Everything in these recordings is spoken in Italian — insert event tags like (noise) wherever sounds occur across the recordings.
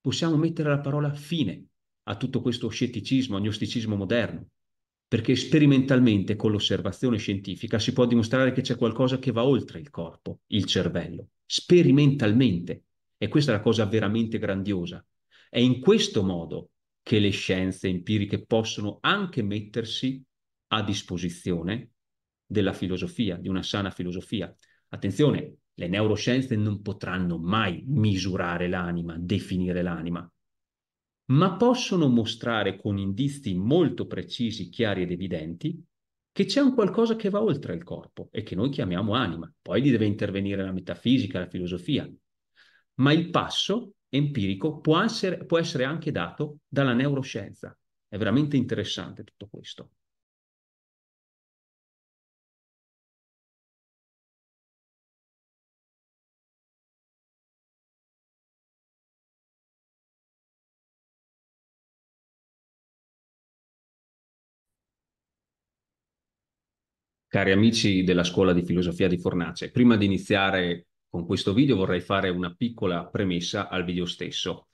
possiamo mettere la parola fine a tutto questo scetticismo, agnosticismo moderno, perché sperimentalmente con l'osservazione scientifica si può dimostrare che c'è qualcosa che va oltre il corpo, il cervello, sperimentalmente. E questa è la cosa veramente grandiosa. È in questo modo che le scienze empiriche possono anche mettersi a disposizione della filosofia, di una sana filosofia. Attenzione, le neuroscienze non potranno mai misurare l'anima, definire l'anima, ma possono mostrare con indizi molto precisi, chiari ed evidenti che c'è un qualcosa che va oltre il corpo e che noi chiamiamo anima. Poi gli deve intervenire la metafisica, la filosofia. Ma il passo empirico può essere, può essere anche dato dalla neuroscienza. È veramente interessante tutto questo. Cari amici della Scuola di Filosofia di Fornace, prima di iniziare con questo video vorrei fare una piccola premessa al video stesso.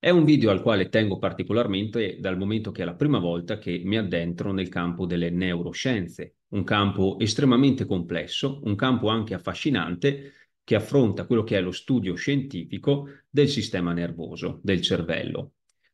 È un video al quale tengo particolarmente dal momento che è la prima volta che mi addentro nel campo delle neuroscienze, un campo estremamente complesso, un campo anche affascinante che affronta quello che è lo studio scientifico del sistema nervoso, del cervello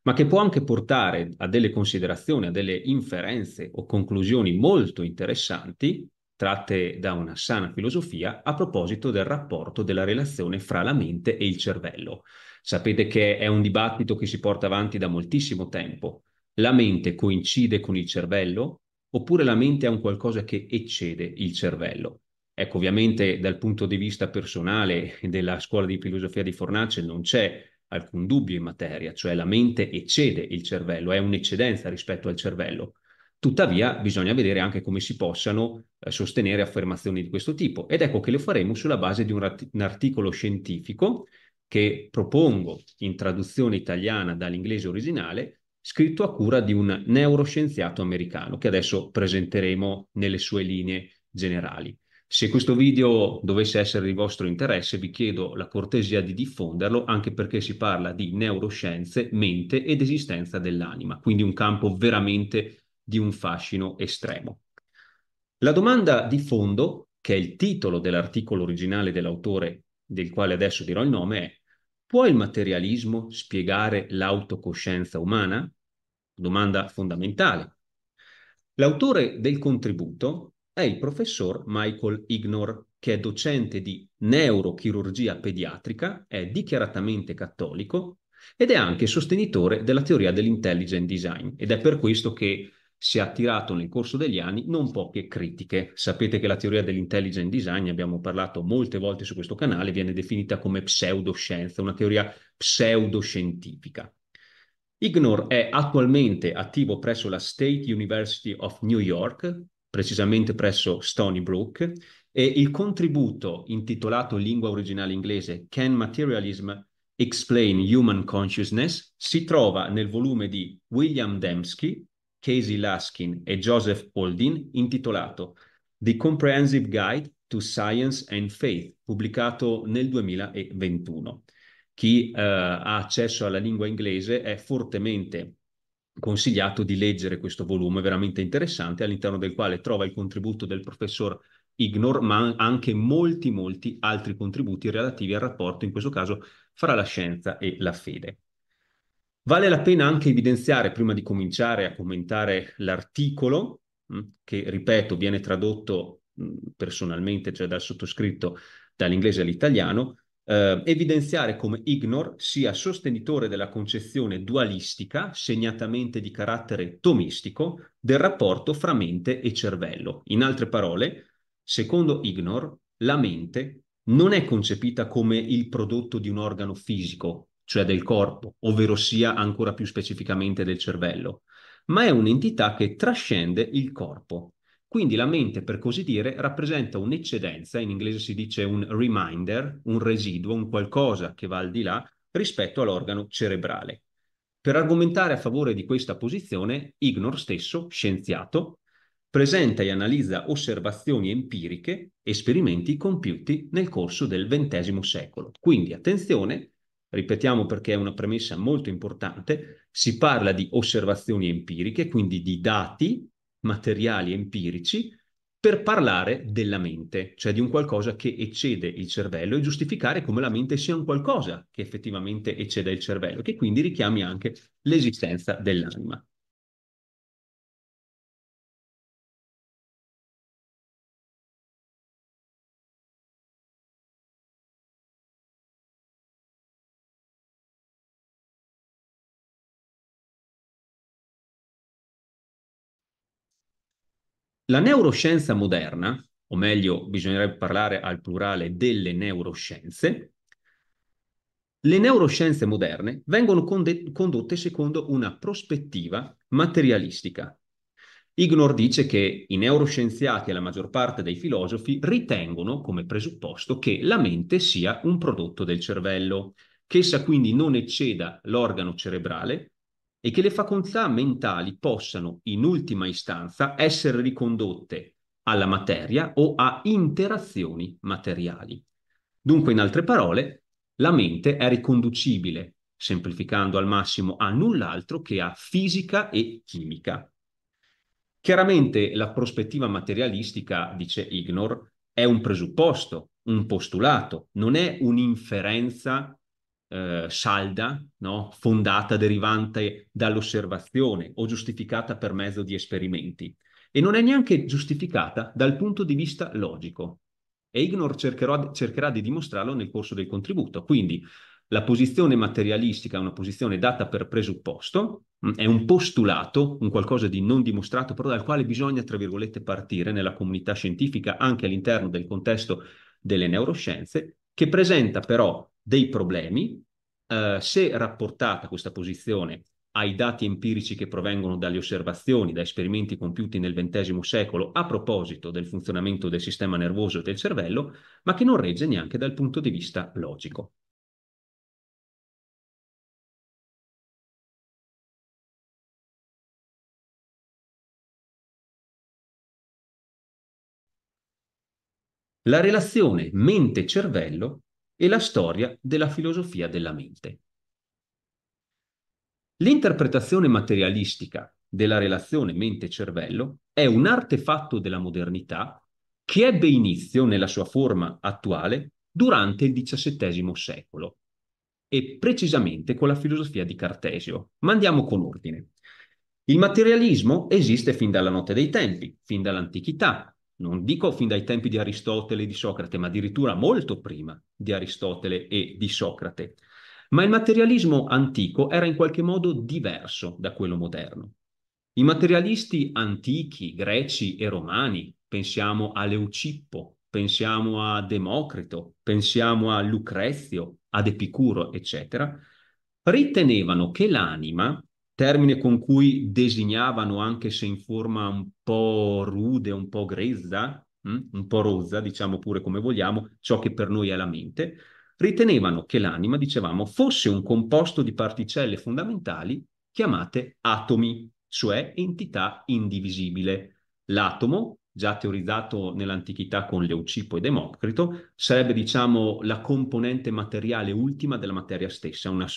ma che può anche portare a delle considerazioni, a delle inferenze o conclusioni molto interessanti, tratte da una sana filosofia, a proposito del rapporto della relazione fra la mente e il cervello. Sapete che è un dibattito che si porta avanti da moltissimo tempo. La mente coincide con il cervello oppure la mente è un qualcosa che eccede il cervello? Ecco, ovviamente dal punto di vista personale della scuola di filosofia di Fornace non c'è alcun dubbio in materia, cioè la mente eccede il cervello, è un'eccedenza rispetto al cervello. Tuttavia bisogna vedere anche come si possano eh, sostenere affermazioni di questo tipo ed ecco che lo faremo sulla base di un, art- un articolo scientifico che propongo in traduzione italiana dall'inglese originale, scritto a cura di un neuroscienziato americano che adesso presenteremo nelle sue linee generali. Se questo video dovesse essere di vostro interesse, vi chiedo la cortesia di diffonderlo anche perché si parla di neuroscienze, mente ed esistenza dell'anima, quindi un campo veramente di un fascino estremo. La domanda di fondo, che è il titolo dell'articolo originale dell'autore del quale adesso dirò il nome, è Può il materialismo spiegare l'autocoscienza umana? Domanda fondamentale. L'autore del contributo è il professor Michael Ignor, che è docente di neurochirurgia pediatrica, è dichiaratamente cattolico ed è anche sostenitore della teoria dell'intelligent design ed è per questo che si è attirato nel corso degli anni non poche critiche. Sapete che la teoria dell'intelligent design, abbiamo parlato molte volte su questo canale, viene definita come pseudoscienza, una teoria pseudoscientifica. Ignor è attualmente attivo presso la State University of New York precisamente presso Stony Brook, e il contributo intitolato Lingua originale inglese Can Materialism Explain Human Consciousness si trova nel volume di William Dembski, Casey Laskin e Joseph Holdin intitolato The Comprehensive Guide to Science and Faith, pubblicato nel 2021. Chi eh, ha accesso alla lingua inglese è fortemente consigliato di leggere questo volume veramente interessante all'interno del quale trova il contributo del professor Ignor, ma anche molti, molti altri contributi relativi al rapporto, in questo caso, fra la scienza e la fede. Vale la pena anche evidenziare, prima di cominciare a commentare l'articolo, hm, che ripeto viene tradotto hm, personalmente, cioè dal sottoscritto dall'inglese all'italiano, eh, evidenziare come Ignor sia sostenitore della concezione dualistica, segnatamente di carattere tomistico, del rapporto fra mente e cervello. In altre parole, secondo Ignor, la mente non è concepita come il prodotto di un organo fisico, cioè del corpo, ovvero sia ancora più specificamente del cervello, ma è un'entità che trascende il corpo, quindi la mente, per così dire, rappresenta un'eccedenza, in inglese si dice un reminder, un residuo, un qualcosa che va al di là rispetto all'organo cerebrale. Per argomentare a favore di questa posizione, Ignor stesso, scienziato, presenta e analizza osservazioni empiriche, esperimenti compiuti nel corso del XX secolo. Quindi attenzione, ripetiamo perché è una premessa molto importante, si parla di osservazioni empiriche, quindi di dati materiali empirici per parlare della mente, cioè di un qualcosa che eccede il cervello e giustificare come la mente sia un qualcosa che effettivamente eccede il cervello, che quindi richiami anche l'esistenza dell'anima. La neuroscienza moderna, o meglio bisognerebbe parlare al plurale delle neuroscienze, le neuroscienze moderne vengono conde- condotte secondo una prospettiva materialistica. Ignor dice che i neuroscienziati e la maggior parte dei filosofi ritengono come presupposto che la mente sia un prodotto del cervello, che essa quindi non ecceda l'organo cerebrale e che le facoltà mentali possano, in ultima istanza, essere ricondotte alla materia o a interazioni materiali. Dunque, in altre parole, la mente è riconducibile, semplificando al massimo, a null'altro che a fisica e chimica. Chiaramente la prospettiva materialistica, dice Ignor, è un presupposto, un postulato, non è un'inferenza eh, salda, no? fondata, derivante dall'osservazione o giustificata per mezzo di esperimenti. E non è neanche giustificata dal punto di vista logico. E Ignor cercherò, cercherà di dimostrarlo nel corso del contributo. Quindi la posizione materialistica è una posizione data per presupposto, mm, è un postulato, un qualcosa di non dimostrato, però dal quale bisogna, tra virgolette, partire nella comunità scientifica, anche all'interno del contesto delle neuroscienze, che presenta però dei problemi, eh, se rapportata questa posizione ai dati empirici che provengono dalle osservazioni, da esperimenti compiuti nel XX secolo a proposito del funzionamento del sistema nervoso e del cervello, ma che non regge neanche dal punto di vista logico. La relazione mente-cervello e la storia della filosofia della mente. L'interpretazione materialistica della relazione mente-cervello è un artefatto della modernità che ebbe inizio nella sua forma attuale durante il XVII secolo e precisamente con la filosofia di Cartesio. Ma andiamo con ordine. Il materialismo esiste fin dalla notte dei tempi, fin dall'antichità, non dico fin dai tempi di Aristotele e di Socrate, ma addirittura molto prima di Aristotele e di Socrate. Ma il materialismo antico era in qualche modo diverso da quello moderno. I materialisti antichi, greci e romani, pensiamo a Leucippo, pensiamo a Democrito, pensiamo a Lucrezio, ad Epicuro, eccetera, ritenevano che l'anima termine con cui designavano, anche se in forma un po' rude, un po' grezza, mm, un po' rozza, diciamo pure come vogliamo, ciò che per noi è la mente, ritenevano che l'anima, dicevamo, fosse un composto di particelle fondamentali chiamate atomi, cioè entità indivisibile. L'atomo già teorizzato nell'antichità con Leucippo e Democrito, sarebbe diciamo la componente materiale ultima della materia stessa. Una,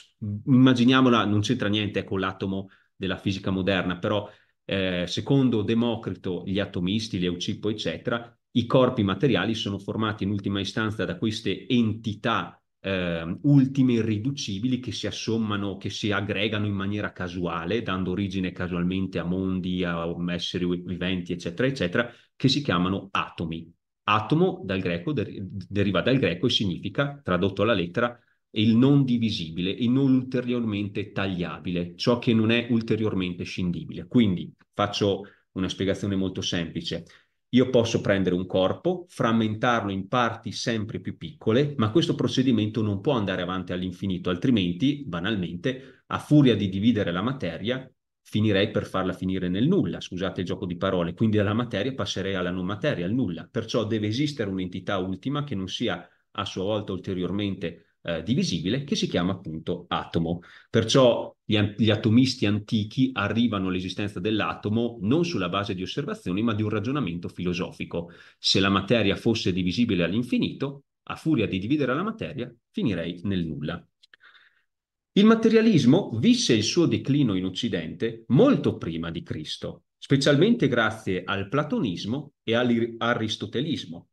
immaginiamola, non c'entra niente con ecco, l'atomo della fisica moderna, però eh, secondo Democrito, gli atomisti, Leucippo, eccetera, i corpi materiali sono formati in ultima istanza da queste entità eh, ultime irriducibili che si assommano, che si aggregano in maniera casuale, dando origine casualmente a mondi, a esseri viventi, eccetera, eccetera, che si chiamano atomi. Atomo dal greco der- deriva dal greco e significa, tradotto alla lettera, il non divisibile, il non ulteriormente tagliabile, ciò che non è ulteriormente scindibile. Quindi faccio una spiegazione molto semplice. Io posso prendere un corpo, frammentarlo in parti sempre più piccole, ma questo procedimento non può andare avanti all'infinito, altrimenti, banalmente, a furia di dividere la materia, finirei per farla finire nel nulla, scusate il gioco di parole, quindi dalla materia passerei alla non materia, al nulla. Perciò deve esistere un'entità ultima che non sia a sua volta ulteriormente eh, divisibile, che si chiama appunto atomo. Perciò gli, gli atomisti antichi arrivano all'esistenza dell'atomo non sulla base di osservazioni, ma di un ragionamento filosofico. Se la materia fosse divisibile all'infinito, a furia di dividere la materia, finirei nel nulla. Il materialismo visse il suo declino in Occidente molto prima di Cristo, specialmente grazie al platonismo e all'aristotelismo.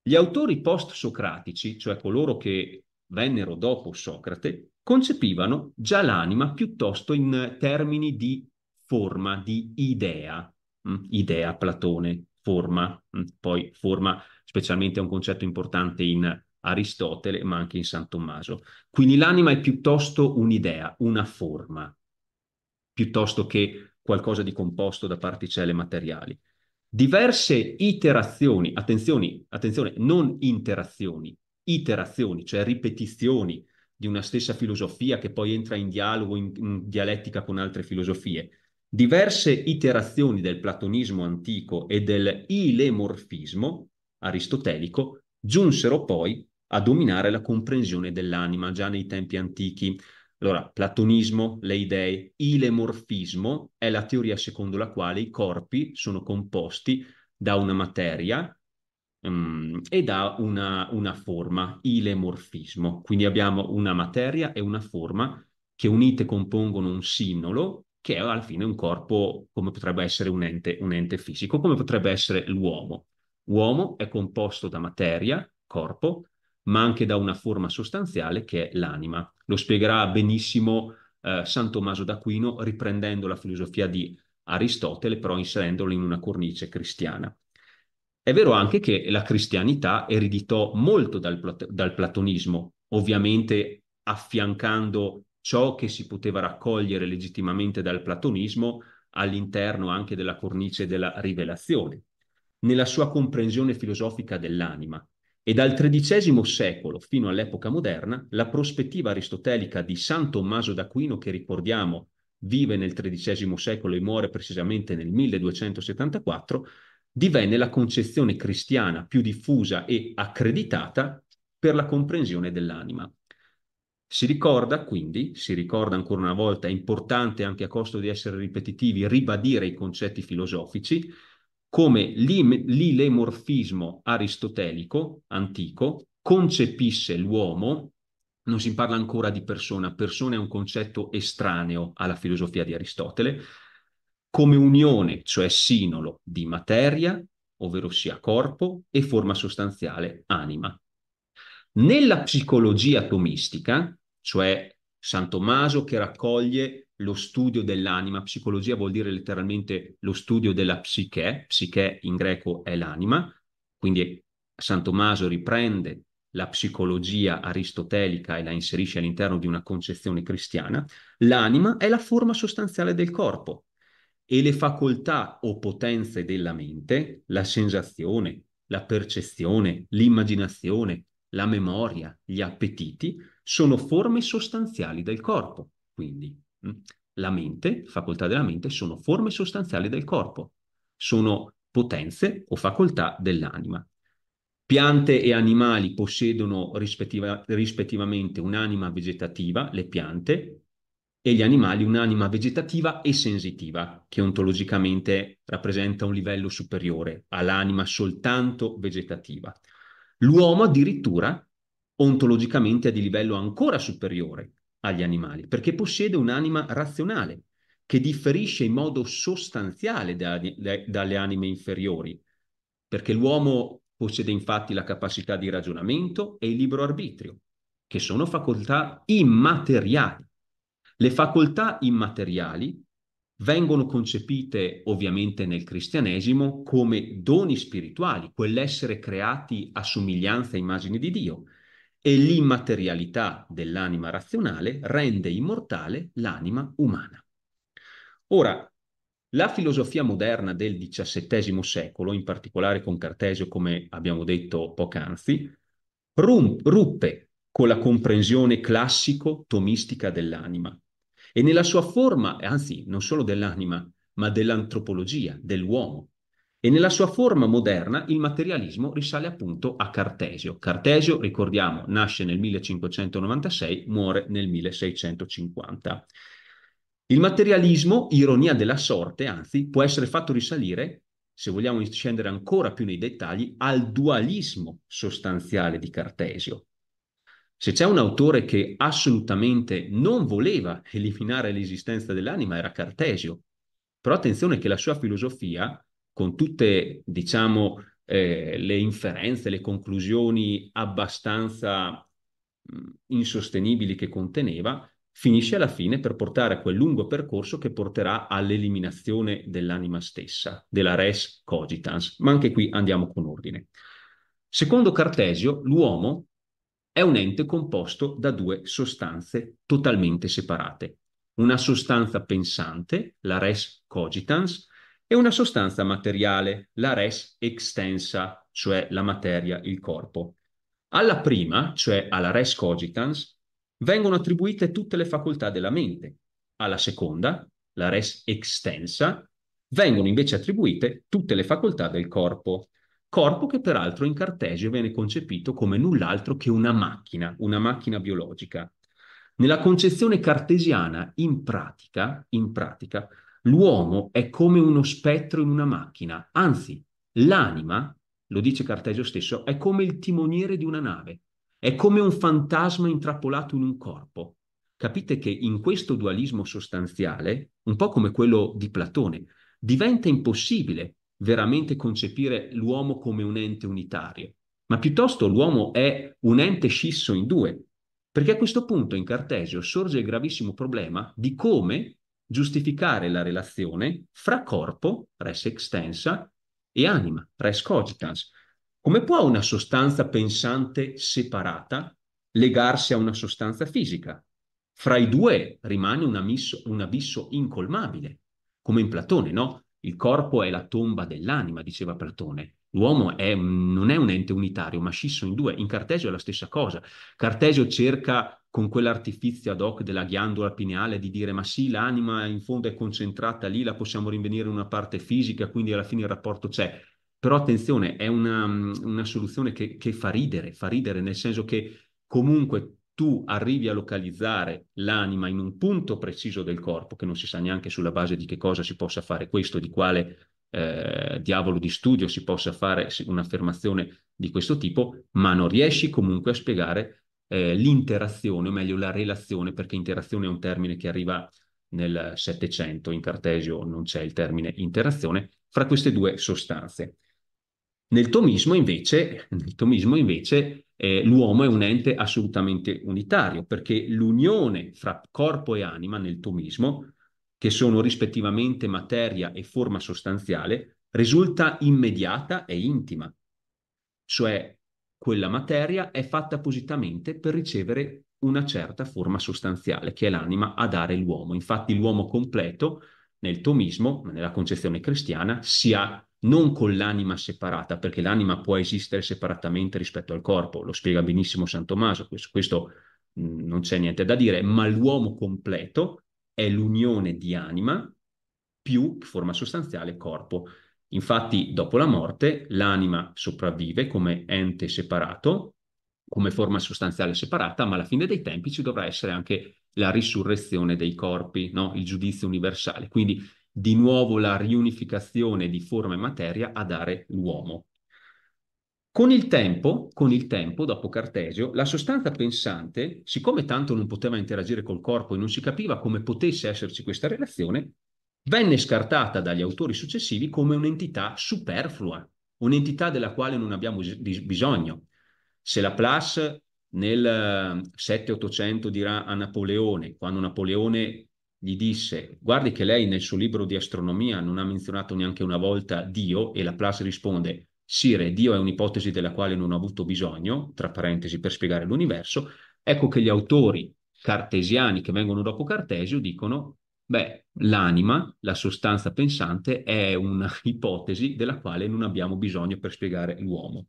Gli autori post-socratici, cioè coloro che vennero dopo Socrate, concepivano già l'anima piuttosto in termini di forma, di idea. Mm, idea, Platone, forma, mm, poi forma specialmente è un concetto importante in Aristotele, ma anche in San Tommaso. Quindi l'anima è piuttosto un'idea, una forma, piuttosto che qualcosa di composto da particelle materiali. Diverse iterazioni, attenzione, attenzione, non interazioni, iterazioni, cioè ripetizioni di una stessa filosofia che poi entra in dialogo, in, in dialettica con altre filosofie. Diverse iterazioni del platonismo antico e del ilemorfismo aristotelico giunsero poi a dominare la comprensione dell'anima già nei tempi antichi. Allora, platonismo, le idee, ilemorfismo è la teoria secondo la quale i corpi sono composti da una materia um, e da una, una forma, ilemorfismo. Quindi abbiamo una materia e una forma che unite compongono un sinnolo che è alla fine un corpo come potrebbe essere un ente, un ente fisico, come potrebbe essere l'uomo. Uomo è composto da materia, corpo, ma anche da una forma sostanziale che è l'anima. Lo spiegherà benissimo eh, San Tommaso d'Aquino riprendendo la filosofia di Aristotele, però inserendolo in una cornice cristiana. È vero anche che la cristianità ereditò molto dal, plat- dal platonismo, ovviamente affiancando ciò che si poteva raccogliere legittimamente dal platonismo all'interno anche della cornice della rivelazione, nella sua comprensione filosofica dell'anima, e dal XIII secolo fino all'epoca moderna, la prospettiva aristotelica di San Tommaso d'Aquino, che ricordiamo vive nel XIII secolo e muore precisamente nel 1274, divenne la concezione cristiana più diffusa e accreditata per la comprensione dell'anima. Si ricorda quindi, si ricorda ancora una volta, è importante anche a costo di essere ripetitivi, ribadire i concetti filosofici, come l'ilemorfismo aristotelico antico concepisse l'uomo, non si parla ancora di persona, persona è un concetto estraneo alla filosofia di Aristotele, come unione, cioè sinolo, di materia, ovvero sia corpo, e forma sostanziale, anima. Nella psicologia atomistica, cioè San Tommaso che raccoglie lo studio dell'anima, psicologia vuol dire letteralmente lo studio della psiche, psiche in greco è l'anima, quindi San Tommaso riprende la psicologia aristotelica e la inserisce all'interno di una concezione cristiana, l'anima è la forma sostanziale del corpo e le facoltà o potenze della mente, la sensazione, la percezione, l'immaginazione, la memoria, gli appetiti, sono forme sostanziali del corpo, quindi Mm. La mente, facoltà della mente, sono forme sostanziali del corpo, sono potenze o facoltà dell'anima. Piante e animali possiedono rispettiva, rispettivamente un'anima vegetativa, le piante, e gli animali un'anima vegetativa e sensitiva, che ontologicamente rappresenta un livello superiore all'anima soltanto vegetativa. L'uomo addirittura ontologicamente è di livello ancora superiore, agli animali, perché possiede un'anima razionale che differisce in modo sostanziale da, da, dalle anime inferiori, perché l'uomo possiede infatti la capacità di ragionamento e il libero arbitrio, che sono facoltà immateriali. Le facoltà immateriali vengono concepite ovviamente nel cristianesimo come doni spirituali, quell'essere creati a somiglianza e immagine di Dio, e l'immaterialità dell'anima razionale rende immortale l'anima umana. Ora, la filosofia moderna del XVII secolo, in particolare con Cartesio, come abbiamo detto poc'anzi, ruppe con la comprensione classico-tomistica dell'anima e nella sua forma, anzi non solo dell'anima, ma dell'antropologia, dell'uomo, e nella sua forma moderna il materialismo risale appunto a Cartesio. Cartesio, ricordiamo, nasce nel 1596, muore nel 1650. Il materialismo, ironia della sorte, anzi, può essere fatto risalire, se vogliamo scendere ancora più nei dettagli, al dualismo sostanziale di Cartesio. Se c'è un autore che assolutamente non voleva eliminare l'esistenza dell'anima era Cartesio, però attenzione che la sua filosofia con tutte, diciamo, eh, le inferenze, le conclusioni abbastanza mh, insostenibili che conteneva, finisce alla fine per portare a quel lungo percorso che porterà all'eliminazione dell'anima stessa, della res cogitans. Ma anche qui andiamo con ordine. Secondo Cartesio, l'uomo è un ente composto da due sostanze totalmente separate. Una sostanza pensante, la res cogitans, e una sostanza materiale, la res extensa, cioè la materia, il corpo. Alla prima, cioè alla res cogitans, vengono attribuite tutte le facoltà della mente. Alla seconda, la res extensa, vengono invece attribuite tutte le facoltà del corpo. Corpo che peraltro in Cartesio viene concepito come null'altro che una macchina, una macchina biologica. Nella concezione cartesiana, in pratica, in pratica L'uomo è come uno spettro in una macchina, anzi, l'anima, lo dice Cartesio stesso, è come il timoniere di una nave, è come un fantasma intrappolato in un corpo. Capite che in questo dualismo sostanziale, un po' come quello di Platone, diventa impossibile veramente concepire l'uomo come un ente unitario, ma piuttosto l'uomo è un ente scisso in due, perché a questo punto in Cartesio sorge il gravissimo problema di come giustificare la relazione fra corpo, res extensa, e anima, res cogitans. Come può una sostanza pensante separata legarsi a una sostanza fisica? Fra i due rimane un, amisso, un abisso incolmabile, come in Platone, no? Il corpo è la tomba dell'anima, diceva Platone. L'uomo non è un ente unitario, ma scisso in due. In Cartesio è la stessa cosa. Cartesio cerca con quell'artifizio ad hoc della ghiandola pineale di dire ma sì, l'anima in fondo è concentrata lì, la possiamo rinvenire in una parte fisica, quindi alla fine il rapporto c'è. Però attenzione, è una, mm, una soluzione che, che, fa ridere, fa ridere nel senso che comunque tu arrivi a localizzare l'anima in un punto preciso del corpo, che non si sa neanche sulla base di che cosa si possa fare questo, di quale eh, diavolo di studio si possa fare un'affermazione di questo tipo, ma non riesci comunque a spiegare eh, l'interazione, o meglio la relazione, perché interazione è un termine che arriva nel Settecento, in Cartesio non c'è il termine interazione, fra queste due sostanze. Nel tomismo invece, invece eh, l'uomo è un ente assolutamente unitario, perché l'unione fra corpo e anima nel tomismo, che sono rispettivamente materia e forma sostanziale, risulta immediata e intima. Cioè quella materia è fatta appositamente per ricevere una certa forma sostanziale, che è l'anima a dare l'uomo. Infatti l'uomo completo, nel tomismo, nella concezione cristiana, si ha non con l'anima separata, perché l'anima può esistere separatamente rispetto al corpo, lo spiega benissimo San Tommaso, questo, questo mh, mm, non c'è niente da dire, ma l'uomo completo è l'unione di anima più forma sostanziale corpo. Infatti, dopo la morte, l'anima sopravvive come ente separato, come forma sostanziale separata, ma alla fine dei tempi ci dovrà essere anche la risurrezione dei corpi, no? il giudizio universale. Quindi di nuovo la riunificazione di forma e materia a dare l'uomo. Con il tempo, con il tempo, dopo Cartesio, la sostanza pensante, siccome tanto non poteva interagire col corpo e non si capiva come potesse esserci questa relazione, venne scartata dagli autori successivi come un'entità superflua, un'entità della quale non abbiamo bisogno. Se Laplace nel 7-800 eh, dirà a Napoleone, quando Napoleone gli disse guardi che lei nel suo libro di astronomia non ha menzionato neanche una volta Dio e Laplace risponde Sire, Dio è un'ipotesi della quale non ho avuto bisogno, tra parentesi per spiegare l'universo, ecco che gli autori cartesiani che vengono dopo Cartesio dicono Beh, l'anima, la sostanza pensante, è un'ipotesi (laughs) della quale non abbiamo bisogno per spiegare l'uomo.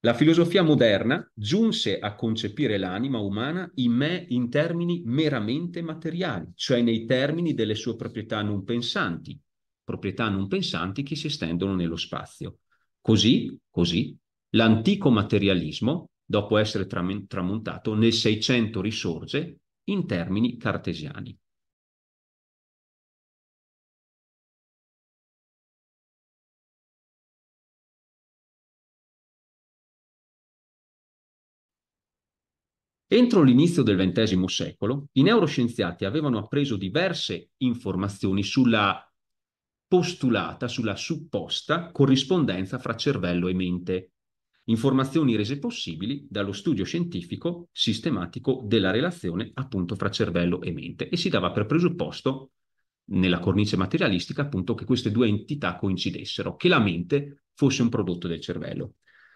La filosofia moderna giunse a concepire l'anima umana in me in termini meramente materiali, cioè nei termini delle sue proprietà non pensanti, proprietà non pensanti che si estendono nello spazio. Così, così, l'antico materialismo, dopo essere tram tramontato, nel Seicento risorge in termini cartesiani. Entro l'inizio del XX secolo, i neuroscienziati avevano appreso diverse informazioni sulla postulata, sulla supposta corrispondenza fra cervello e mente, informazioni rese possibili dallo studio scientifico sistematico della relazione appunto fra cervello e mente e si dava per presupposto nella cornice materialistica appunto che queste due entità coincidessero, che la mente fosse un prodotto del cervello.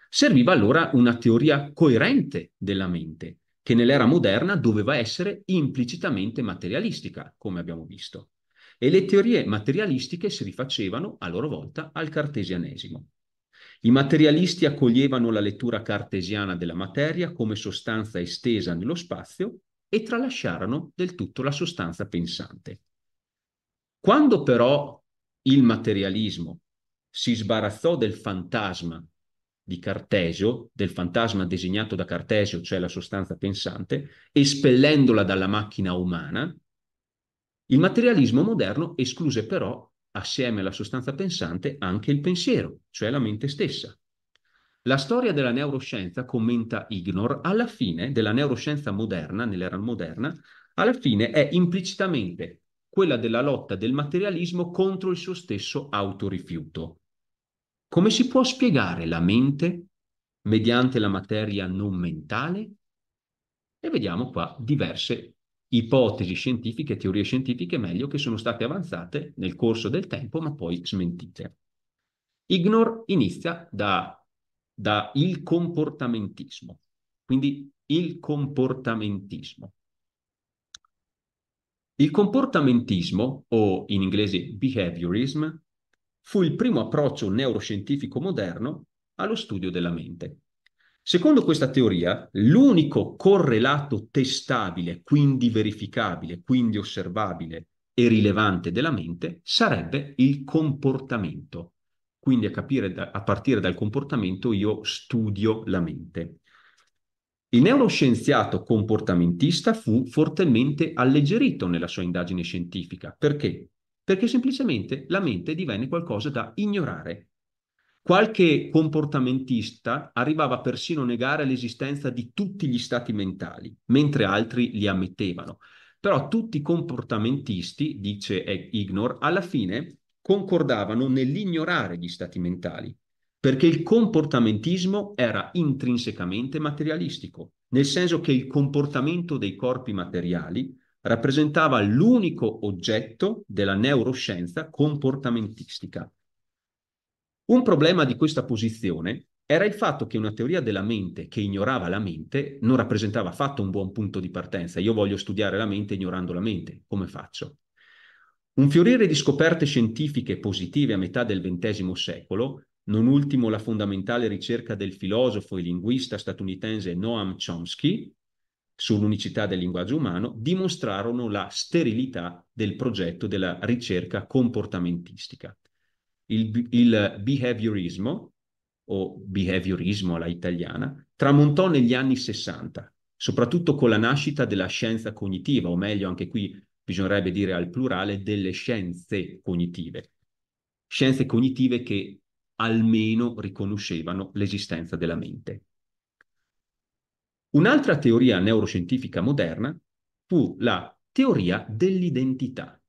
Serviva allora una teoria coerente della mente che nell'era moderna doveva essere implicitamente materialistica, come abbiamo visto. E le teorie materialistiche si rifacevano a loro volta al cartesianesimo. I materialisti accoglievano la lettura cartesiana della materia come sostanza estesa nello spazio e tralasciarono del tutto la sostanza pensante. Quando però il materialismo si sbarazzò del fantasma di Cartesio, del fantasma disegnato da Cartesio, cioè la sostanza pensante, espellendola dalla macchina umana, il materialismo moderno escluse però, assieme alla sostanza pensante, anche il pensiero, cioè la mente stessa. La storia della neuroscienza, commenta Ignor, alla fine della neuroscienza moderna, nell'era moderna, alla fine è implicitamente quella della lotta del materialismo contro il suo stesso autorifiuto. Come si può spiegare la mente mediante la materia non mentale? E vediamo qua diverse ipotesi scientifiche, teorie scientifiche meglio, che sono state avanzate nel corso del tempo ma poi smentite. Ignor inizia da, da il comportamentismo, quindi il comportamentismo. Il comportamentismo, o in inglese behaviorism, fu il primo approccio neuroscientifico moderno allo studio della mente. Secondo questa teoria, l'unico correlato testabile, quindi verificabile, quindi osservabile e rilevante della mente sarebbe il comportamento. Quindi a, capire da, a partire dal comportamento io studio la mente. Il neuroscienziato comportamentista fu fortemente alleggerito nella sua indagine scientifica perché perché semplicemente la mente divenne qualcosa da ignorare. Qualche comportamentista arrivava persino a negare l'esistenza di tutti gli stati mentali, mentre altri li ammettevano. Però tutti i comportamentisti, dice Ignor, alla fine concordavano nell'ignorare gli stati mentali, perché il comportamentismo era intrinsecamente materialistico, nel senso che il comportamento dei corpi materiali rappresentava l'unico oggetto della neuroscienza comportamentistica. Un problema di questa posizione era il fatto che una teoria della mente che ignorava la mente non rappresentava affatto un buon punto di partenza. Io voglio studiare la mente ignorando la mente, come faccio? Un fiorire di scoperte scientifiche positive a metà del XX secolo, non ultimo la fondamentale ricerca del filosofo e linguista statunitense Noam Chomsky, sull'unicità del linguaggio umano, dimostrarono la sterilità del progetto della ricerca comportamentistica. Il, il behaviorismo, o behaviorismo alla italiana, tramontò negli anni 60, soprattutto con la nascita della scienza cognitiva, o meglio anche qui bisognerebbe dire al plurale delle scienze cognitive, scienze cognitive che almeno riconoscevano l'esistenza della mente. Un'altra teoria neuroscientifica moderna fu la teoria dell'identità.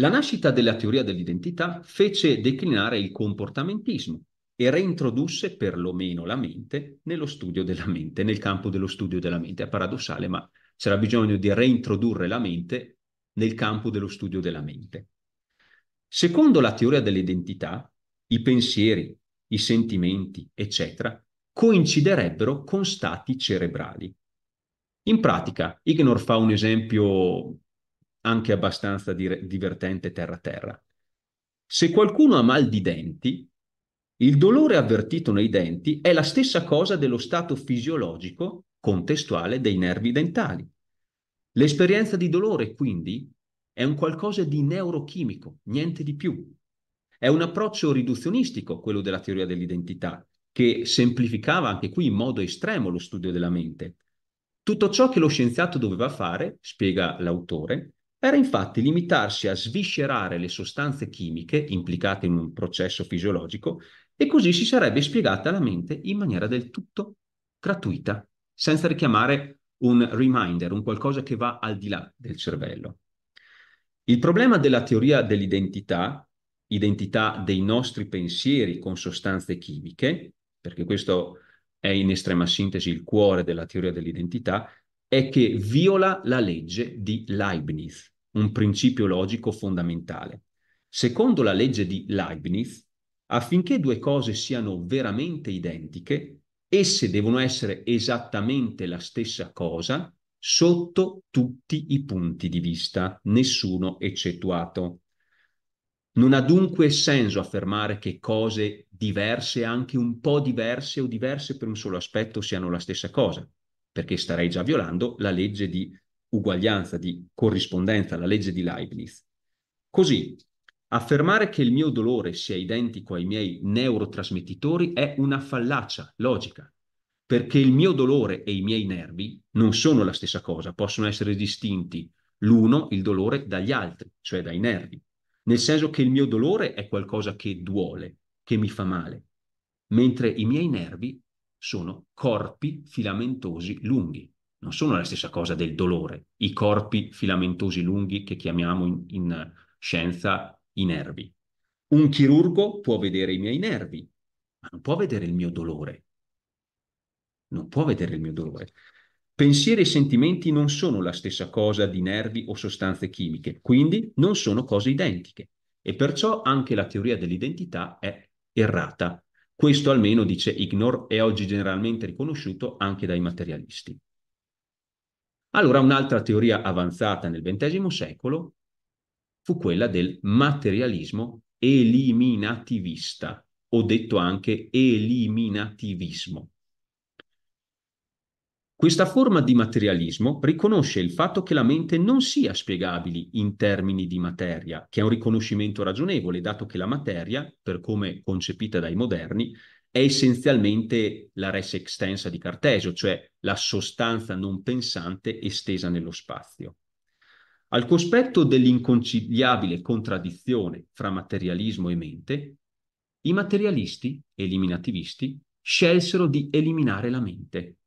La nascita della teoria dell'identità fece declinare il comportamentismo e reintrodusse perlomeno la mente nello studio della mente, nel campo dello studio della mente. È paradossale, ma c'era bisogno di reintrodurre la mente nel campo dello studio della mente. Secondo la teoria dell'identità, i pensieri, i sentimenti, eccetera, coinciderebbero con stati cerebrali. In pratica, Ignor fa un esempio anche abbastanza dire- divertente terra-terra. Se qualcuno ha mal di denti, il dolore avvertito nei denti è la stessa cosa dello stato fisiologico contestuale dei nervi dentali. L'esperienza di dolore, quindi, è un qualcosa di neurochimico, niente di più. È un approccio riduzionistico, quello della teoria dell'identità, che semplificava anche qui in modo estremo lo studio della mente. Tutto ciò che lo scienziato doveva fare, spiega l'autore, era infatti limitarsi a sviscerare le sostanze chimiche implicate in un processo fisiologico e così si sarebbe spiegata la mente in maniera del tutto gratuita, senza richiamare un reminder, un qualcosa che va al di là del cervello. Il problema della teoria dell'identità, identità dei nostri pensieri con sostanze chimiche, perché questo è in estrema sintesi il cuore della teoria dell'identità, è che viola la legge di Leibniz, un principio logico fondamentale. Secondo la legge di Leibniz, affinché due cose siano veramente identiche, esse devono essere esattamente la stessa cosa sotto tutti i punti di vista, nessuno eccettuato. Non ha dunque senso affermare che cose diverse, anche un po' diverse o diverse per un solo aspetto siano la stessa cosa, perché starei già violando la legge di uguaglianza, di corrispondenza, la legge di Leibniz. Così, affermare che il mio dolore sia identico ai miei neurotrasmettitori è una fallacia logica, perché il mio dolore e i miei nervi non sono la stessa cosa, possono essere distinti l'uno, il dolore, dagli altri, cioè dai nervi, nel senso che il mio dolore è qualcosa che duole, che mi fa male, mentre i miei nervi sono corpi filamentosi lunghi. Non sono la stessa cosa del dolore, i corpi filamentosi lunghi che chiamiamo in, in scienza i nervi. Un chirurgo può vedere i miei nervi, ma non può vedere il mio dolore. Non può vedere il mio dolore. Pensieri e sentimenti non sono la stessa cosa di nervi o sostanze chimiche, quindi non sono cose identiche. E perciò anche la teoria dell'identità è errata. Questo almeno, dice Ignor, è oggi generalmente riconosciuto anche dai materialisti. Allora un'altra teoria avanzata nel XX secolo fu quella del materialismo eliminativista, o detto anche eliminativismo. Questa forma di materialismo riconosce il fatto che la mente non sia spiegabile in termini di materia, che è un riconoscimento ragionevole, dato che la materia, per come concepita dai moderni, è essenzialmente la res extensa di Cartesio, cioè la sostanza non pensante estesa nello spazio. Al cospetto dell'inconciliabile contraddizione fra materialismo e mente, i materialisti eliminativisti scelsero di eliminare la mente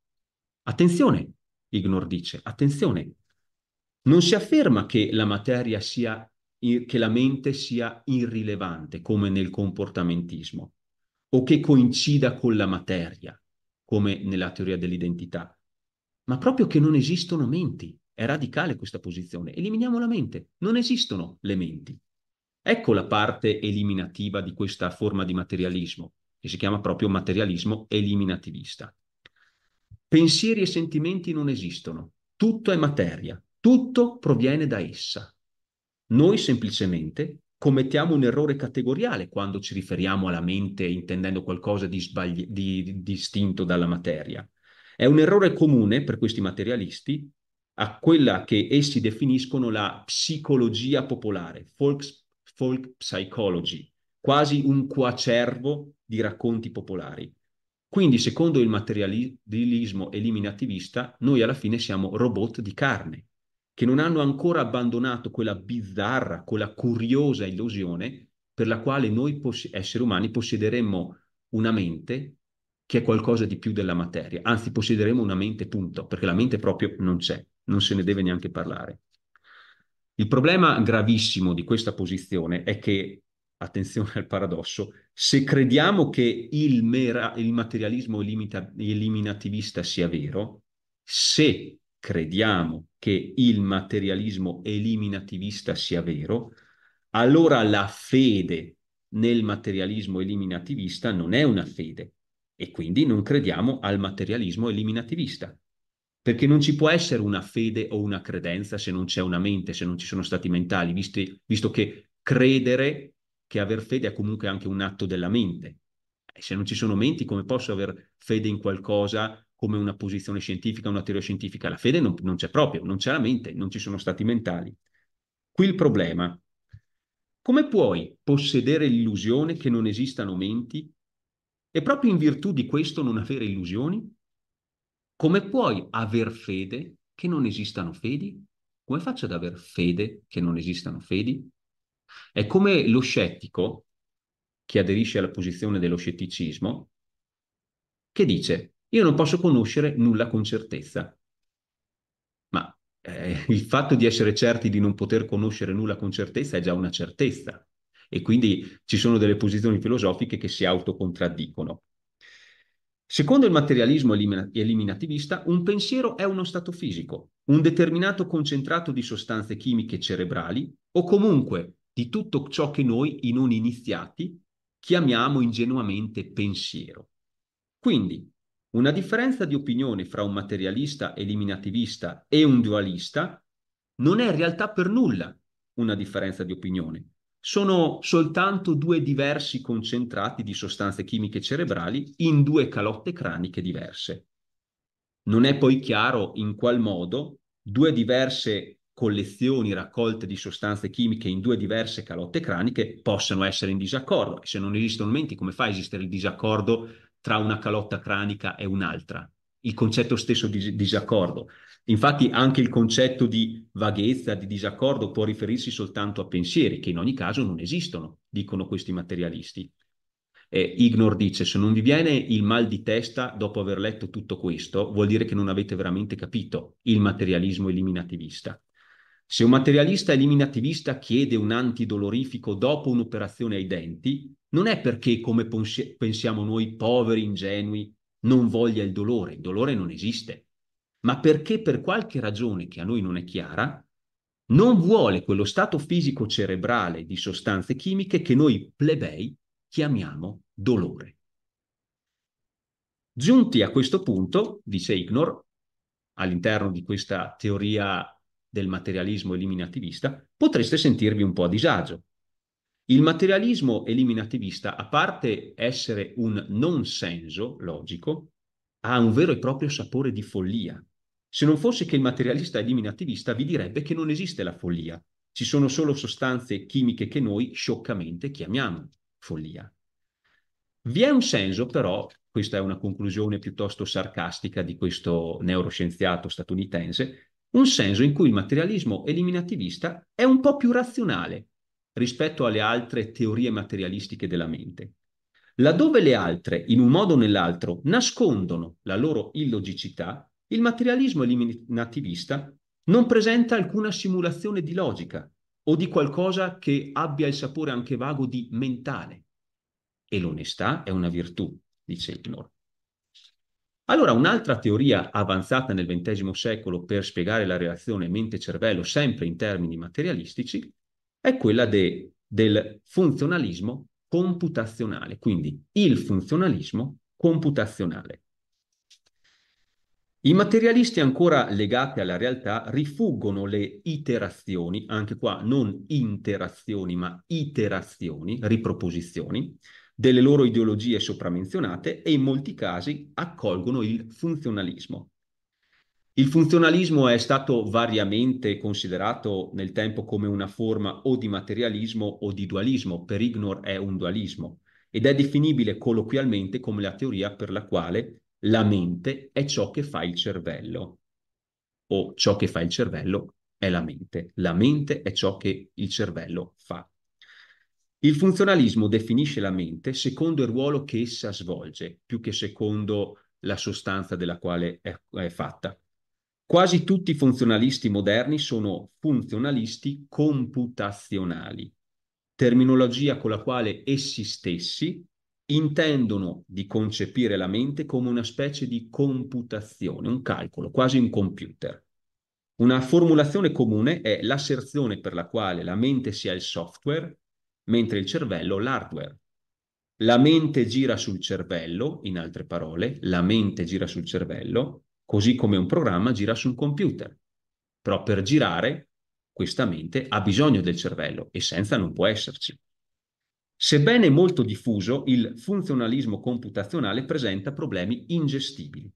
Attenzione, Ignor dice, attenzione, non si afferma che la materia sia, che la mente sia irrilevante, come nel comportamentismo, o che coincida con la materia, come nella teoria dell'identità, ma proprio che non esistono menti. È radicale questa posizione. Eliminiamo la mente. Non esistono le menti. Ecco la parte eliminativa di questa forma di materialismo, che si chiama proprio materialismo eliminativista. Pensieri e sentimenti non esistono, tutto è materia, tutto proviene da essa. Noi semplicemente commettiamo un errore categoriale quando ci riferiamo alla mente intendendo qualcosa di, sbagli- di, di distinto dalla materia. È un errore comune per questi materialisti a quella che essi definiscono la psicologia popolare, folk, folk psychology, quasi un coacervo di racconti popolari. Quindi, secondo il materialismo eliminativista, noi alla fine siamo robot di carne, che non hanno ancora abbandonato quella bizzarra, quella curiosa illusione per la quale noi esseri umani possederemmo una mente che è qualcosa di più della materia, anzi possederemo una mente punto, perché la mente proprio non c'è, non se ne deve neanche parlare. Il problema gravissimo di questa posizione è che attenzione al paradosso, se crediamo che il, mera, il materialismo limita, eliminativista sia vero, se crediamo che il materialismo eliminativista sia vero, allora la fede nel materialismo eliminativista non è una fede e quindi non crediamo al materialismo eliminativista. Perché non ci può essere una fede o una credenza se non c'è una mente, se non ci sono stati mentali, visti, visto che credere che aver fede è comunque anche un atto della mente. E se non ci sono menti, come posso avere fede in qualcosa come una posizione scientifica, una teoria scientifica? La fede non, non c'è proprio, non c'è la mente, non ci sono stati mentali. Qui il problema. Come puoi possedere l'illusione che non esistano menti e proprio in virtù di questo non avere illusioni? Come puoi aver fede che non esistano fedi? Come faccio ad avere fede che non esistano fedi? È come lo scettico che aderisce alla posizione dello scetticismo, che dice io non posso conoscere nulla con certezza. Ma eh, (laughs) il fatto di essere certi di non poter conoscere nulla con certezza è già una certezza e quindi ci sono delle posizioni filosofiche che si autocontraddicono. Secondo il materialismo eliminativista, un pensiero è uno stato fisico, un determinato concentrato di sostanze chimiche cerebrali o comunque di tutto ciò che noi, i non iniziati, chiamiamo ingenuamente pensiero. Quindi, una differenza di opinione fra un materialista eliminativista e un dualista non è in realtà per nulla una differenza di opinione. Sono soltanto due diversi concentrati di sostanze chimiche cerebrali in due calotte craniche diverse. Non è poi chiaro in qual modo due diverse collezioni raccolte di sostanze chimiche in due diverse calotte craniche possano essere in disaccordo. se non esistono menti, come fa a esistere il disaccordo tra una calotta cranica e un'altra? Il concetto stesso di disaccordo. Infatti anche il concetto di vaghezza, di disaccordo può riferirsi soltanto a pensieri che in ogni caso non esistono, dicono questi materialisti. Eh, Ignor dice, se non vi viene il mal di testa dopo aver letto tutto questo, vuol dire che non avete veramente capito il materialismo eliminativista. Se un materialista eliminativista chiede un antidolorifico dopo un'operazione ai denti, non è perché, come pensiamo noi, poveri, ingenui, non voglia il dolore, il dolore non esiste, ma perché per qualche ragione che a noi non è chiara, non vuole quello stato fisico cerebrale di sostanze chimiche che noi plebei chiamiamo dolore. Giunti a questo punto, dice Ignor, all'interno di questa teoria del materialismo eliminativista, potreste sentirvi un po' a disagio. Il materialismo eliminativista, a parte essere un non senso logico, ha un vero e proprio sapore di follia. Se non fosse che il materialista eliminativista vi direbbe che non esiste la follia, ci sono solo sostanze chimiche che noi scioccamente chiamiamo follia. Vi è un senso però, questa è una conclusione piuttosto sarcastica di questo neuroscienziato statunitense, un senso in cui il materialismo eliminativista è un po' più razionale rispetto alle altre teorie materialistiche della mente. Laddove le altre, in un modo o nell'altro, nascondono la loro illogicità, il materialismo eliminativista non presenta alcuna simulazione di logica o di qualcosa che abbia il sapore anche vago di mentale. E l'onestà è una virtù, dice Ignor. Allora, un'altra teoria avanzata nel XX secolo per spiegare la relazione mente-cervello, sempre in termini materialistici, è quella de, del funzionalismo computazionale, quindi il funzionalismo computazionale. I materialisti ancora legati alla realtà rifuggono le iterazioni, anche qua non interazioni ma iterazioni, riproposizioni, delle loro ideologie sopramenzionate e in molti casi accolgono il funzionalismo. Il funzionalismo è stato variamente considerato nel tempo come una forma o di materialismo o di dualismo, per Ignor è un dualismo, ed è definibile colloquialmente come la teoria per la quale la mente è ciò che fa il cervello, o ciò che fa il cervello è la mente, la mente è ciò che il cervello fa. Il funzionalismo definisce la mente secondo il ruolo che essa svolge, più che secondo la sostanza della quale è, è fatta. Quasi tutti i funzionalisti moderni sono funzionalisti computazionali, terminologia con la quale essi stessi intendono di concepire la mente come una specie di computazione, un calcolo, quasi un computer. Una formulazione comune è l'asserzione per la quale la mente sia il software mentre il cervello l'hardware. La mente gira sul cervello, in altre parole, la mente gira sul cervello, così come un programma gira sul computer. Però per girare, questa mente ha bisogno del cervello e senza non può esserci. Sebbene molto diffuso, il funzionalismo computazionale presenta problemi ingestibili.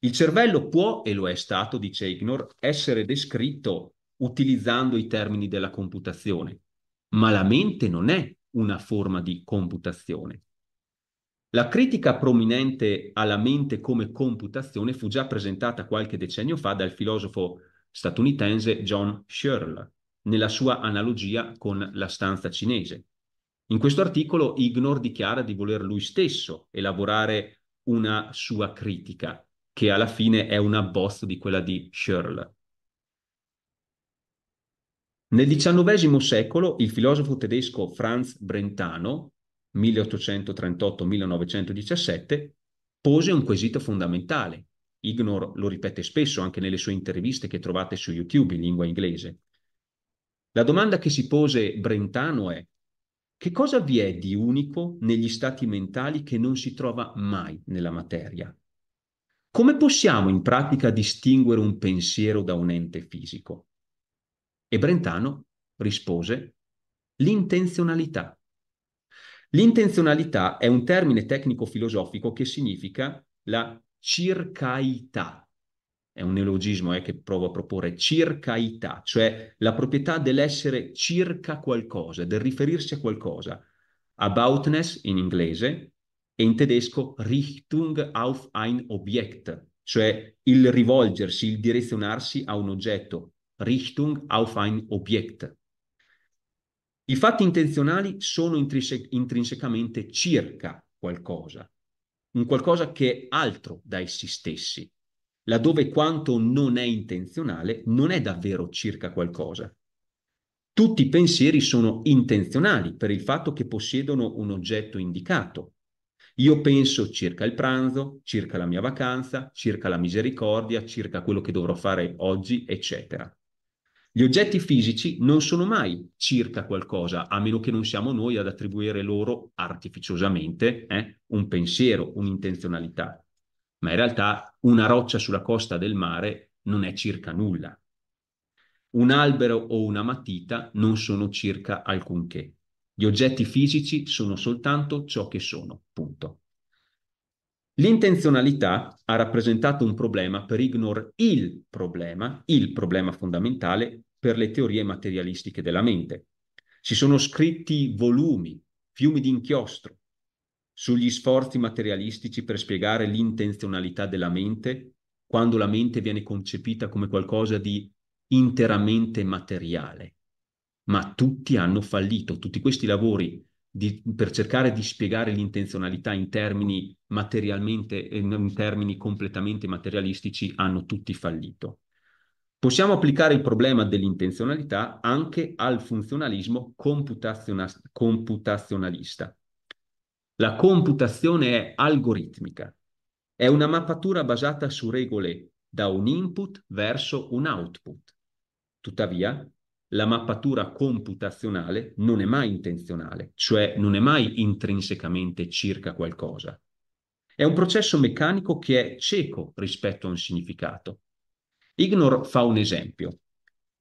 Il cervello può, e lo è stato, dice Ignor, essere descritto utilizzando i termini della computazione, ma la mente non è una forma di computazione. La critica prominente alla mente come computazione fu già presentata qualche decennio fa dal filosofo statunitense John Searle nella sua analogia con la stanza cinese. In questo articolo Ignor dichiara di voler lui stesso elaborare una sua critica, che alla fine è un abbozzo di quella di Searle. Nel XIX secolo il filosofo tedesco Franz Brentano, 1838-1917, pose un quesito fondamentale. Ignor lo ripete spesso anche nelle sue interviste che trovate su YouTube in lingua inglese. La domanda che si pose Brentano è che cosa vi è di unico negli stati mentali che non si trova mai nella materia? Come possiamo in pratica distinguere un pensiero da un ente fisico? E Brentano rispose l'intenzionalità. L'intenzionalità è un termine tecnico-filosofico che significa la circaità. È un neologismo eh, che provo a proporre, circaità, cioè la proprietà dell'essere circa qualcosa, del riferirsi a qualcosa. Aboutness in inglese e in tedesco Richtung auf ein Objekt, cioè il rivolgersi, il direzionarsi a un oggetto, Richtung auf ein Objekt. I fatti intenzionali sono intrinse intrinsecamente circa qualcosa, un qualcosa che è altro da essi stessi, laddove quanto non è intenzionale non è davvero circa qualcosa. Tutti i pensieri sono intenzionali per il fatto che possiedono un oggetto indicato. Io penso circa il pranzo, circa la mia vacanza, circa la misericordia, circa quello che dovrò fare oggi, eccetera. Gli oggetti fisici non sono mai circa qualcosa, a meno che non siamo noi ad attribuire loro artificiosamente eh, un pensiero, un'intenzionalità. Ma in realtà una roccia sulla costa del mare non è circa nulla. Un albero o una matita non sono circa alcunché. Gli oggetti fisici sono soltanto ciò che sono, punto. L'intenzionalità ha rappresentato un problema per Ignor il problema, il problema fondamentale per le teorie materialistiche della mente. Si sono scritti volumi, fiumi di inchiostro, sugli sforzi materialistici per spiegare l'intenzionalità della mente quando la mente viene concepita come qualcosa di interamente materiale. Ma tutti hanno fallito, tutti questi lavori di, per cercare di spiegare l'intenzionalità in termini materialmente, in termini completamente materialistici, hanno tutti fallito. Possiamo applicare il problema dell'intenzionalità anche al funzionalismo computazionalista. La computazione è algoritmica, è una mappatura basata su regole da un input verso un output. Tuttavia, la mappatura computazionale non è mai intenzionale, cioè non è mai intrinsecamente circa qualcosa. È un processo meccanico che è cieco rispetto a un significato. Ignor fa un esempio.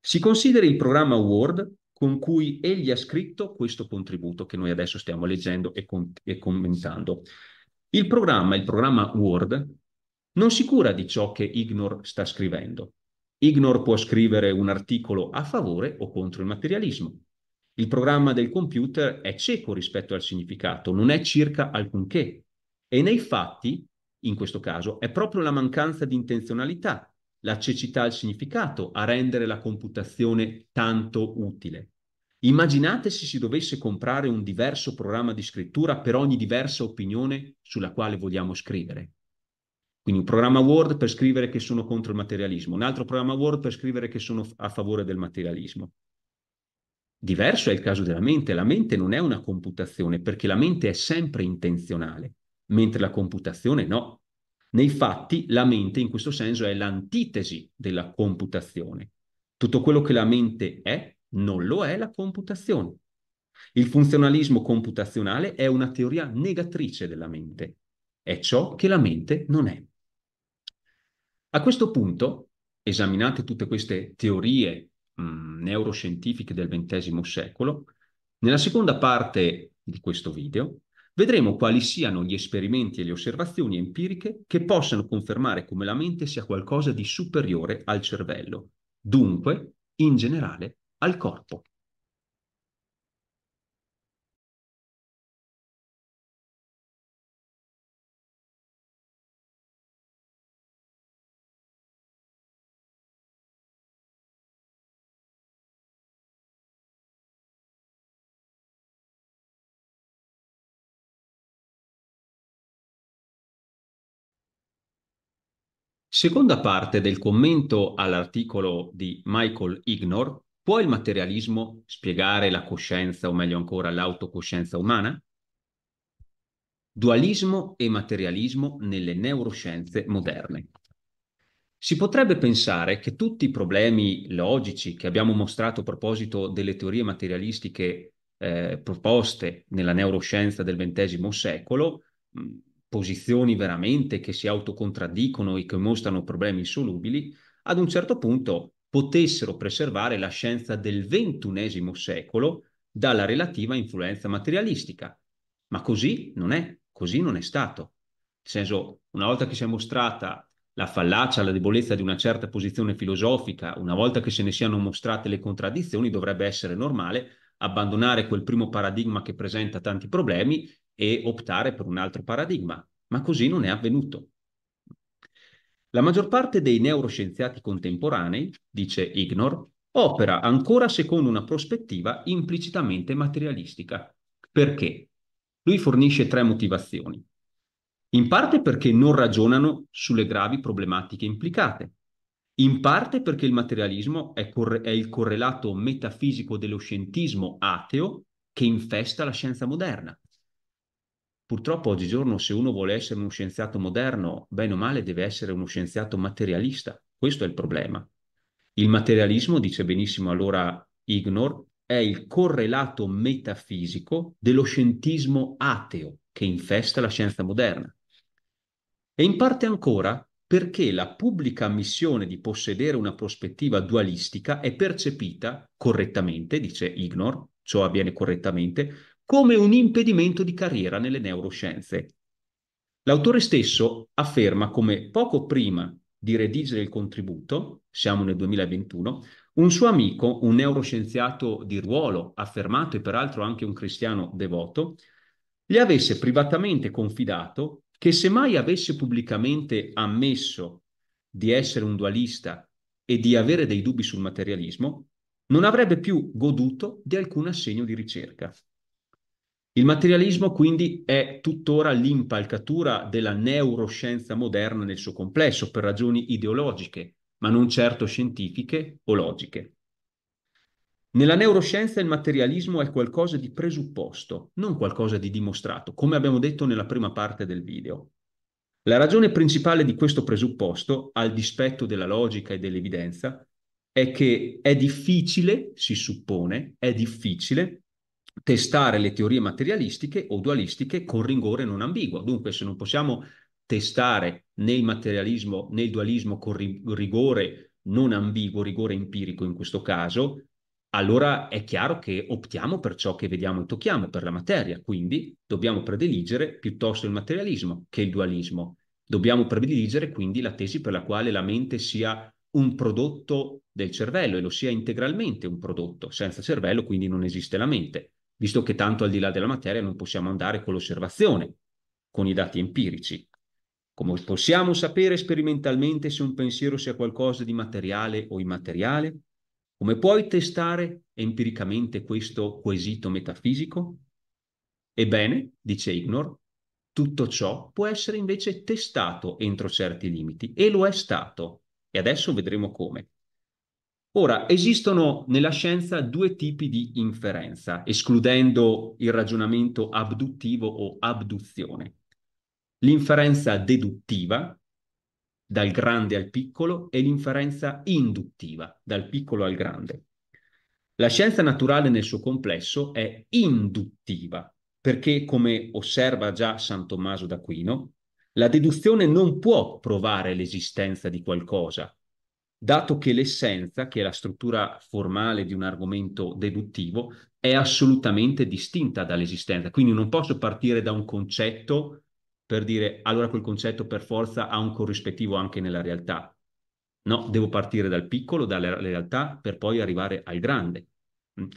Si consideri il programma Word con cui egli ha scritto questo contributo che noi adesso stiamo leggendo e, e commentando. Il programma, il programma Word, non si cura di ciò che Ignor sta scrivendo, Ignor può scrivere un articolo a favore o contro il materialismo. Il programma del computer è cieco rispetto al significato, non è circa alcunché. E nei fatti, in questo caso, è proprio la mancanza di intenzionalità, la cecità al significato a rendere la computazione tanto utile. Immaginate se si dovesse comprare un diverso programma di scrittura per ogni diversa opinione sulla quale vogliamo scrivere. Quindi un programma Word per scrivere che sono contro il materialismo, un altro programma Word per scrivere che sono a favore del materialismo. Diverso è il caso della mente, la mente non è una computazione perché la mente è sempre intenzionale, mentre la computazione no. Nei fatti la mente in questo senso è l'antitesi della computazione. Tutto quello che la mente è non lo è la computazione. Il funzionalismo computazionale è una teoria negatrice della mente, è ciò che la mente non è. A questo punto, esaminate tutte queste teorie mh, mm, neuroscientifiche del XX secolo, nella seconda parte di questo video vedremo quali siano gli esperimenti e le osservazioni empiriche che possano confermare come la mente sia qualcosa di superiore al cervello, dunque, in generale, al corpo. Seconda parte del commento all'articolo di Michael Ignor, può il materialismo spiegare la coscienza o meglio ancora l'autocoscienza umana? Dualismo e materialismo nelle neuroscienze moderne. Si potrebbe pensare che tutti i problemi logici che abbiamo mostrato a proposito delle teorie materialistiche eh, proposte nella neuroscienza del XX secolo posizioni veramente che si autocontraddicono e che mostrano problemi insolubili, ad un certo punto potessero preservare la scienza del XXI secolo dalla relativa influenza materialistica. Ma così non è, così non è stato. Nel senso, una volta che si è mostrata la fallacia, la debolezza di una certa posizione filosofica, una volta che se ne siano mostrate le contraddizioni, dovrebbe essere normale abbandonare quel primo paradigma che presenta tanti problemi e optare per un altro paradigma, ma così non è avvenuto. La maggior parte dei neuroscienziati contemporanei, dice Ignor, opera ancora secondo una prospettiva implicitamente materialistica. Perché? Lui fornisce tre motivazioni. In parte perché non ragionano sulle gravi problematiche implicate, in parte perché il materialismo è, corre- è il correlato metafisico dello scientismo ateo che infesta la scienza moderna Purtroppo oggigiorno se uno vuole essere uno scienziato moderno, bene o male deve essere uno scienziato materialista. Questo è il problema. Il materialismo, dice benissimo allora Ignor, è il correlato metafisico dello scientismo ateo che infesta la scienza moderna. E in parte ancora perché la pubblica ammissione di possedere una prospettiva dualistica è percepita correttamente, dice Ignor, ciò avviene correttamente, come un impedimento di carriera nelle neuroscienze. L'autore stesso afferma come poco prima di redigere il contributo, siamo nel 2021, un suo amico, un neuroscienziato di ruolo, affermato e peraltro anche un cristiano devoto, gli avesse privatamente confidato che se mai avesse pubblicamente ammesso di essere un dualista e di avere dei dubbi sul materialismo, non avrebbe più goduto di alcun assegno di ricerca. Il materialismo quindi è tuttora l'impalcatura della neuroscienza moderna nel suo complesso per ragioni ideologiche, ma non certo scientifiche o logiche. Nella neuroscienza il materialismo è qualcosa di presupposto, non qualcosa di dimostrato, come abbiamo detto nella prima parte del video. La ragione principale di questo presupposto, al dispetto della logica e dell'evidenza, è che è difficile, si suppone, è difficile testare le teorie materialistiche o dualistiche con rigore non ambiguo. Dunque, se non possiamo testare né il materialismo né il dualismo con ri rigore non ambiguo, rigore empirico in questo caso, allora è chiaro che optiamo per ciò che vediamo e tocchiamo, per la materia. Quindi dobbiamo prediligere piuttosto il materialismo che il dualismo. Dobbiamo prediligere quindi la tesi per la quale la mente sia un prodotto del cervello e lo sia integralmente un prodotto. Senza cervello quindi non esiste la mente visto che tanto al di là della materia non possiamo andare con l'osservazione, con i dati empirici. Come possiamo sapere sperimentalmente se un pensiero sia qualcosa di materiale o immateriale? Come puoi testare empiricamente questo quesito metafisico? Ebbene, dice Ignor, tutto ciò può essere invece testato entro certi limiti e lo è stato. E adesso vedremo come. Ora, esistono nella scienza due tipi di inferenza, escludendo il ragionamento abduttivo o abduzione. L'inferenza deduttiva, dal grande al piccolo, e l'inferenza induttiva, dal piccolo al grande. La scienza naturale nel suo complesso è induttiva, perché, come osserva già San Tommaso d'Aquino, la deduzione non può provare l'esistenza di qualcosa, dato che l'essenza, che è la struttura formale di un argomento deduttivo, è assolutamente distinta dall'esistenza. Quindi non posso partire da un concetto per dire allora quel concetto per forza ha un corrispettivo anche nella realtà. No, devo partire dal piccolo, dalla realtà, per poi arrivare al grande. Mm.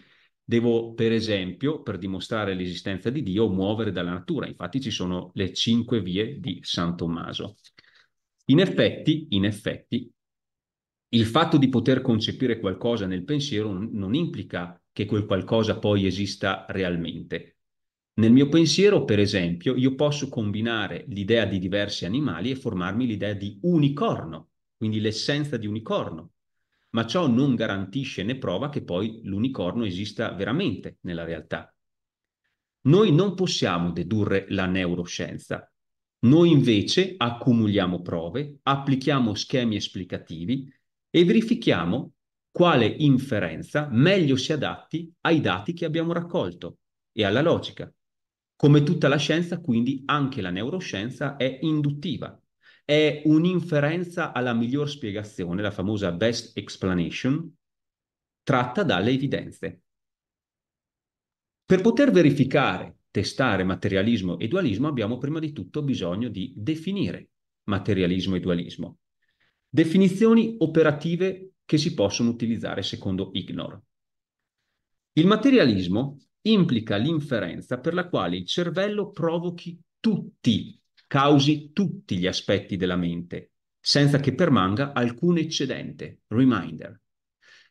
Devo, per esempio, per dimostrare l'esistenza di Dio, muovere dalla natura. Infatti ci sono le cinque vie di San Tommaso. In effetti, in effetti, il fatto di poter concepire qualcosa nel pensiero non implica che quel qualcosa poi esista realmente. Nel mio pensiero, per esempio, io posso combinare l'idea di diversi animali e formarmi l'idea di unicorno, quindi l'essenza di unicorno, ma ciò non garantisce né prova che poi l'unicorno esista veramente nella realtà. Noi non possiamo dedurre la neuroscienza. Noi invece accumuliamo prove, applichiamo schemi esplicativi e verifichiamo quale inferenza meglio si adatti ai dati che abbiamo raccolto e alla logica. Come tutta la scienza, quindi anche la neuroscienza è induttiva, è un'inferenza alla miglior spiegazione, la famosa best explanation, tratta dalle evidenze. Per poter verificare, testare materialismo e dualismo abbiamo prima di tutto bisogno di definire materialismo e dualismo. Definizioni operative che si possono utilizzare secondo Ignor. Il materialismo implica l'inferenza per la quale il cervello provochi tutti, causi tutti gli aspetti della mente, senza che permanga alcun eccedente, reminder.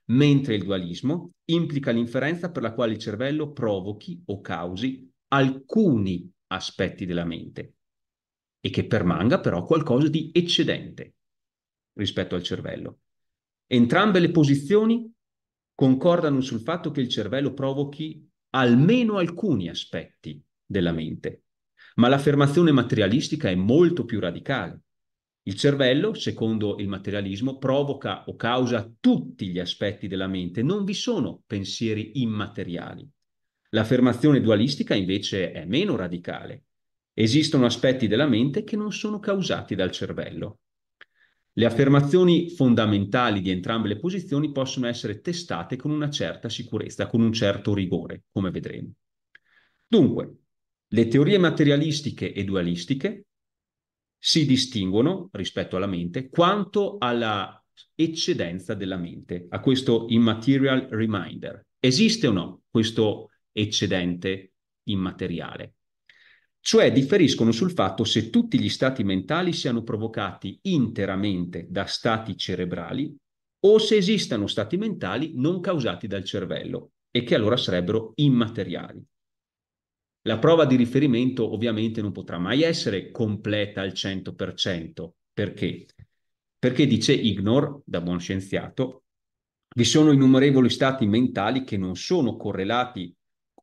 Mentre il dualismo implica l'inferenza per la quale il cervello provochi o causi alcuni aspetti della mente e che permanga però qualcosa di eccedente, rispetto al cervello. Entrambe le posizioni concordano sul fatto che il cervello provochi almeno alcuni aspetti della mente, ma l'affermazione materialistica è molto più radicale. Il cervello, secondo il materialismo, provoca o causa tutti gli aspetti della mente, non vi sono pensieri immateriali. L'affermazione dualistica invece è meno radicale. Esistono aspetti della mente che non sono causati dal cervello. Le affermazioni fondamentali di entrambe le posizioni possono essere testate con una certa sicurezza, con un certo rigore, come vedremo. Dunque, le teorie materialistiche e dualistiche si distinguono rispetto alla mente quanto alla eccedenza della mente, a questo immaterial reminder. Esiste o no questo eccedente immateriale? cioè differiscono sul fatto se tutti gli stati mentali siano provocati interamente da stati cerebrali o se esistano stati mentali non causati dal cervello e che allora sarebbero immateriali. La prova di riferimento ovviamente non potrà mai essere completa al 100%. Perché? Perché dice Ignor, da buon scienziato, vi sono innumerevoli stati mentali che non sono correlati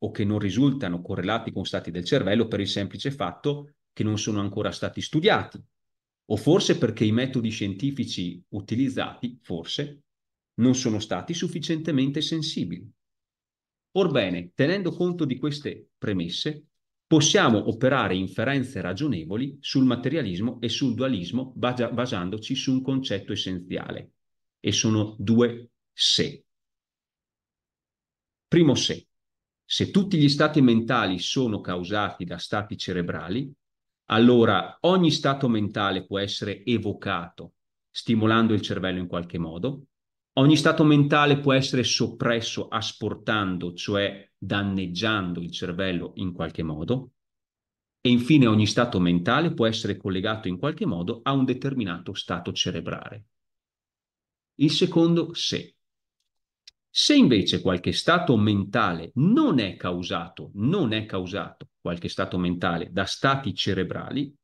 o che non risultano correlati con stati del cervello per il semplice fatto che non sono ancora stati studiati, o forse perché i metodi scientifici utilizzati, forse, non sono stati sufficientemente sensibili. Orbene, tenendo conto di queste premesse, possiamo operare inferenze ragionevoli sul materialismo e sul dualismo basa basandoci su un concetto essenziale, e sono due se. Primo se, se tutti gli stati mentali sono causati da stati cerebrali, allora ogni stato mentale può essere evocato stimolando il cervello in qualche modo, ogni stato mentale può essere soppresso asportando, cioè danneggiando il cervello in qualche modo, e infine ogni stato mentale può essere collegato in qualche modo a un determinato stato cerebrale. Il secondo se. Se invece qualche stato mentale non è causato, non è causato qualche stato mentale da stati cerebrali,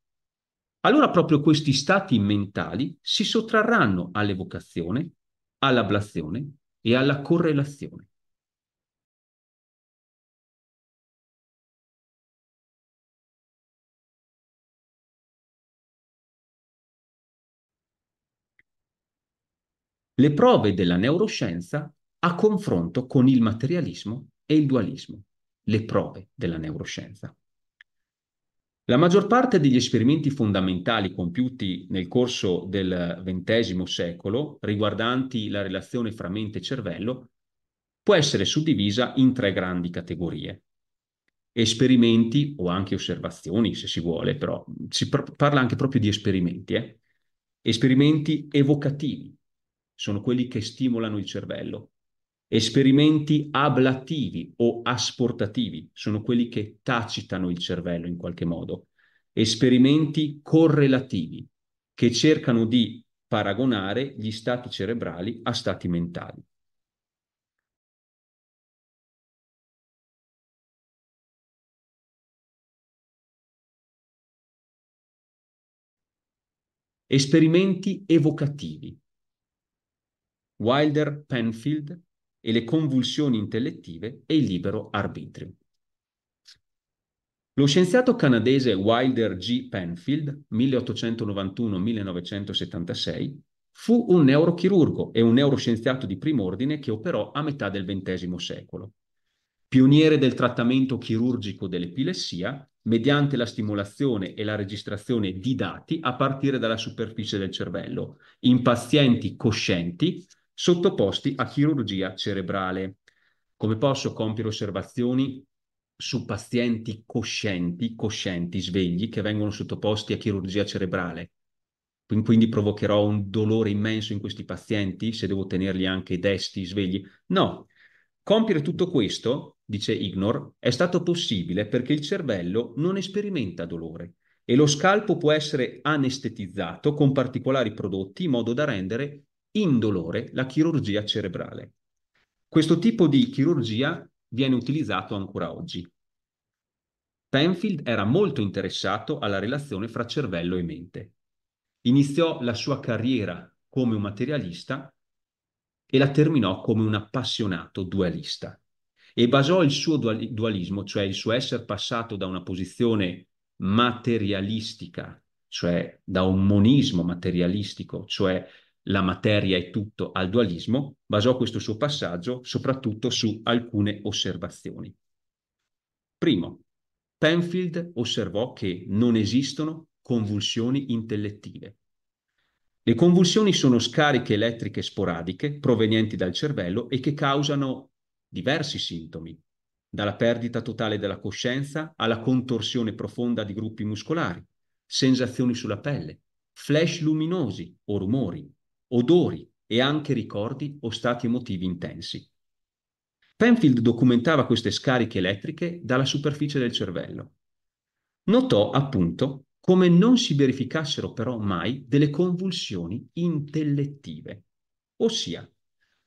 allora proprio questi stati mentali si sottrarranno all'evocazione, all'ablazione e alla correlazione. Le prove della neuroscienza a confronto con il materialismo e il dualismo, le prove della neuroscienza. La maggior parte degli esperimenti fondamentali compiuti nel corso del XX secolo riguardanti la relazione fra mente e cervello può essere suddivisa in tre grandi categorie. Esperimenti o anche osservazioni, se si vuole, però si parla anche proprio di esperimenti. Eh? Esperimenti evocativi sono quelli che stimolano il cervello, Esperimenti ablativi o asportativi sono quelli che tacitano il cervello in qualche modo. Esperimenti correlativi che cercano di paragonare gli stati cerebrali a stati mentali. Esperimenti evocativi. Wilder Penfield e le convulsioni intellettive e il libero arbitrio. Lo scienziato canadese Wilder G. Penfield, 1891-1976, fu un neurochirurgo e un neuroscienziato di primo ordine che operò a metà del XX secolo. Pioniere del trattamento chirurgico dell'epilessia mediante la stimolazione e la registrazione di dati a partire dalla superficie del cervello in pazienti coscienti sottoposti a chirurgia cerebrale. Come posso compiere osservazioni su pazienti coscienti, coscienti, svegli, che vengono sottoposti a chirurgia cerebrale? Quindi provocherò un dolore immenso in questi pazienti se devo tenerli anche desti, svegli? No. Compiere tutto questo, dice Ignor, è stato possibile perché il cervello non esperimenta dolore e lo scalpo può essere anestetizzato con particolari prodotti in modo da rendere indolore la chirurgia cerebrale. Questo tipo di chirurgia viene utilizzato ancora oggi. Penfield era molto interessato alla relazione fra cervello e mente. Iniziò la sua carriera come un materialista e la terminò come un appassionato dualista e basò il suo dualismo, cioè il suo essere passato da una posizione materialistica, cioè da un monismo materialistico, cioè la materia è tutto al dualismo, basò questo suo passaggio soprattutto su alcune osservazioni. Primo, Penfield osservò che non esistono convulsioni intellettive. Le convulsioni sono scariche elettriche sporadiche provenienti dal cervello e che causano diversi sintomi, dalla perdita totale della coscienza alla contorsione profonda di gruppi muscolari, sensazioni sulla pelle, flash luminosi o rumori, odori e anche ricordi o stati emotivi intensi. Penfield documentava queste scariche elettriche dalla superficie del cervello. Notò appunto come non si verificassero però mai delle convulsioni intellettive. Ossia,